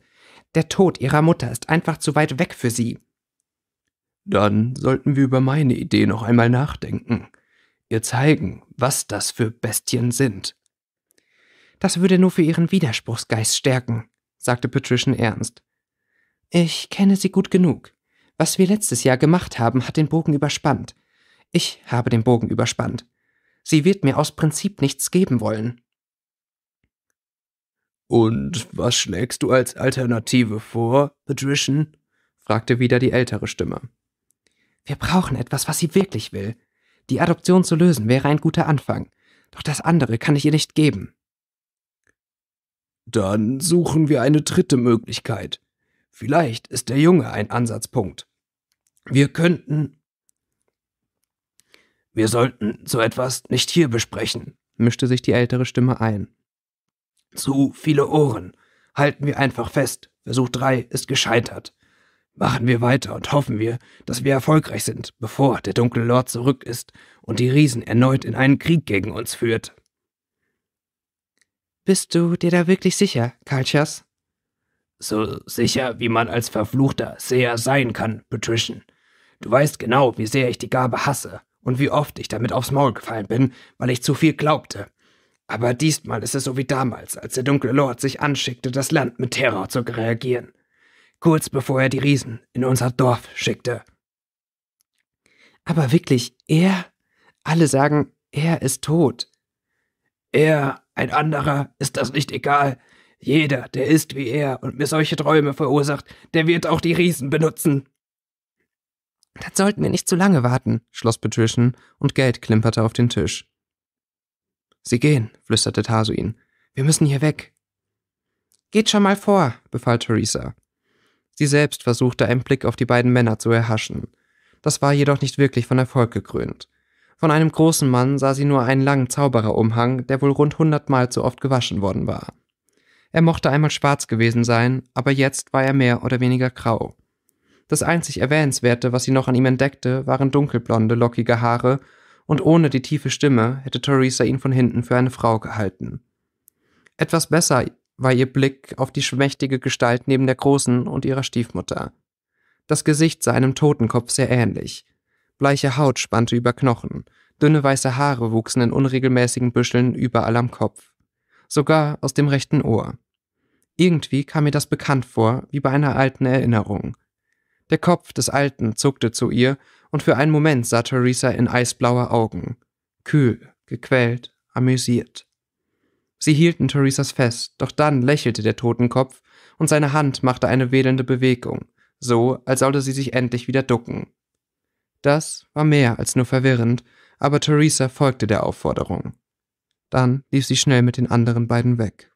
Der Tod ihrer Mutter ist einfach zu weit weg für sie. Dann sollten wir über meine Idee noch einmal nachdenken. Ihr zeigen, was das für Bestien sind. Das würde nur für ihren Widerspruchsgeist stärken, sagte Patrician ernst. Ich kenne sie gut genug. Was wir letztes Jahr gemacht haben, hat den Bogen überspannt. Ich habe den Bogen überspannt. Sie wird mir aus Prinzip nichts geben wollen. Und was schlägst du als Alternative vor, Patrician? fragte wieder die ältere Stimme. Wir brauchen etwas, was sie wirklich will. Die Adoption zu lösen wäre ein guter Anfang, doch das andere kann ich ihr nicht geben. Dann suchen wir eine dritte Möglichkeit. Vielleicht ist der Junge ein Ansatzpunkt. Wir könnten. Wir sollten so etwas nicht hier besprechen, mischte sich die ältere Stimme ein. Zu viele Ohren. Halten wir einfach fest. Versuch drei ist gescheitert. Machen wir weiter und hoffen wir, dass wir erfolgreich sind, bevor der dunkle Lord zurück ist und die Riesen erneut in einen Krieg gegen uns führt. Bist du dir da wirklich sicher, Kalchas? So sicher, wie man als verfluchter Seher sein kann, Patrician. Du weißt genau, wie sehr ich die Gabe hasse und wie oft ich damit aufs Maul gefallen bin, weil ich zu viel glaubte. Aber diesmal ist es so wie damals, als der dunkle Lord sich anschickte, das Land mit Terror zu reagieren kurz bevor er die Riesen in unser Dorf schickte. Aber wirklich, er? Alle sagen, er ist tot. Er, ein anderer, ist das nicht egal. Jeder, der ist wie er und mir solche Träume verursacht, der wird auch die Riesen benutzen. Das sollten wir nicht zu lange warten, schloss Patrician, und Geld klimperte auf den Tisch. Sie gehen, flüsterte Taso ihn. Wir müssen hier weg. Geht schon mal vor, befahl Theresa. Sie selbst versuchte einen Blick auf die beiden Männer zu erhaschen. Das war jedoch nicht wirklich von Erfolg gekrönt. Von einem großen Mann sah sie nur einen langen Zaubererumhang, der wohl rund hundertmal zu oft gewaschen worden war. Er mochte einmal schwarz gewesen sein, aber jetzt war er mehr oder weniger grau. Das einzig Erwähnenswerte, was sie noch an ihm entdeckte, waren dunkelblonde, lockige Haare, und ohne die tiefe Stimme hätte Theresa ihn von hinten für eine Frau gehalten. Etwas besser war ihr Blick auf die schmächtige Gestalt neben der Großen und ihrer Stiefmutter. Das Gesicht sah einem Totenkopf sehr ähnlich. Bleiche Haut spannte über Knochen, dünne weiße Haare wuchsen in unregelmäßigen Büscheln überall am Kopf. Sogar aus dem rechten Ohr. Irgendwie kam mir das bekannt vor, wie bei einer alten Erinnerung. Der Kopf des Alten zuckte zu ihr, und für einen Moment sah Theresa in eisblaue Augen. Kühl, gequält, amüsiert. Sie hielten Theresas fest, doch dann lächelte der Totenkopf und seine Hand machte eine wedelnde Bewegung, so als sollte sie sich endlich wieder ducken. Das war mehr als nur verwirrend, aber Theresa folgte der Aufforderung. Dann lief sie schnell mit den anderen beiden weg.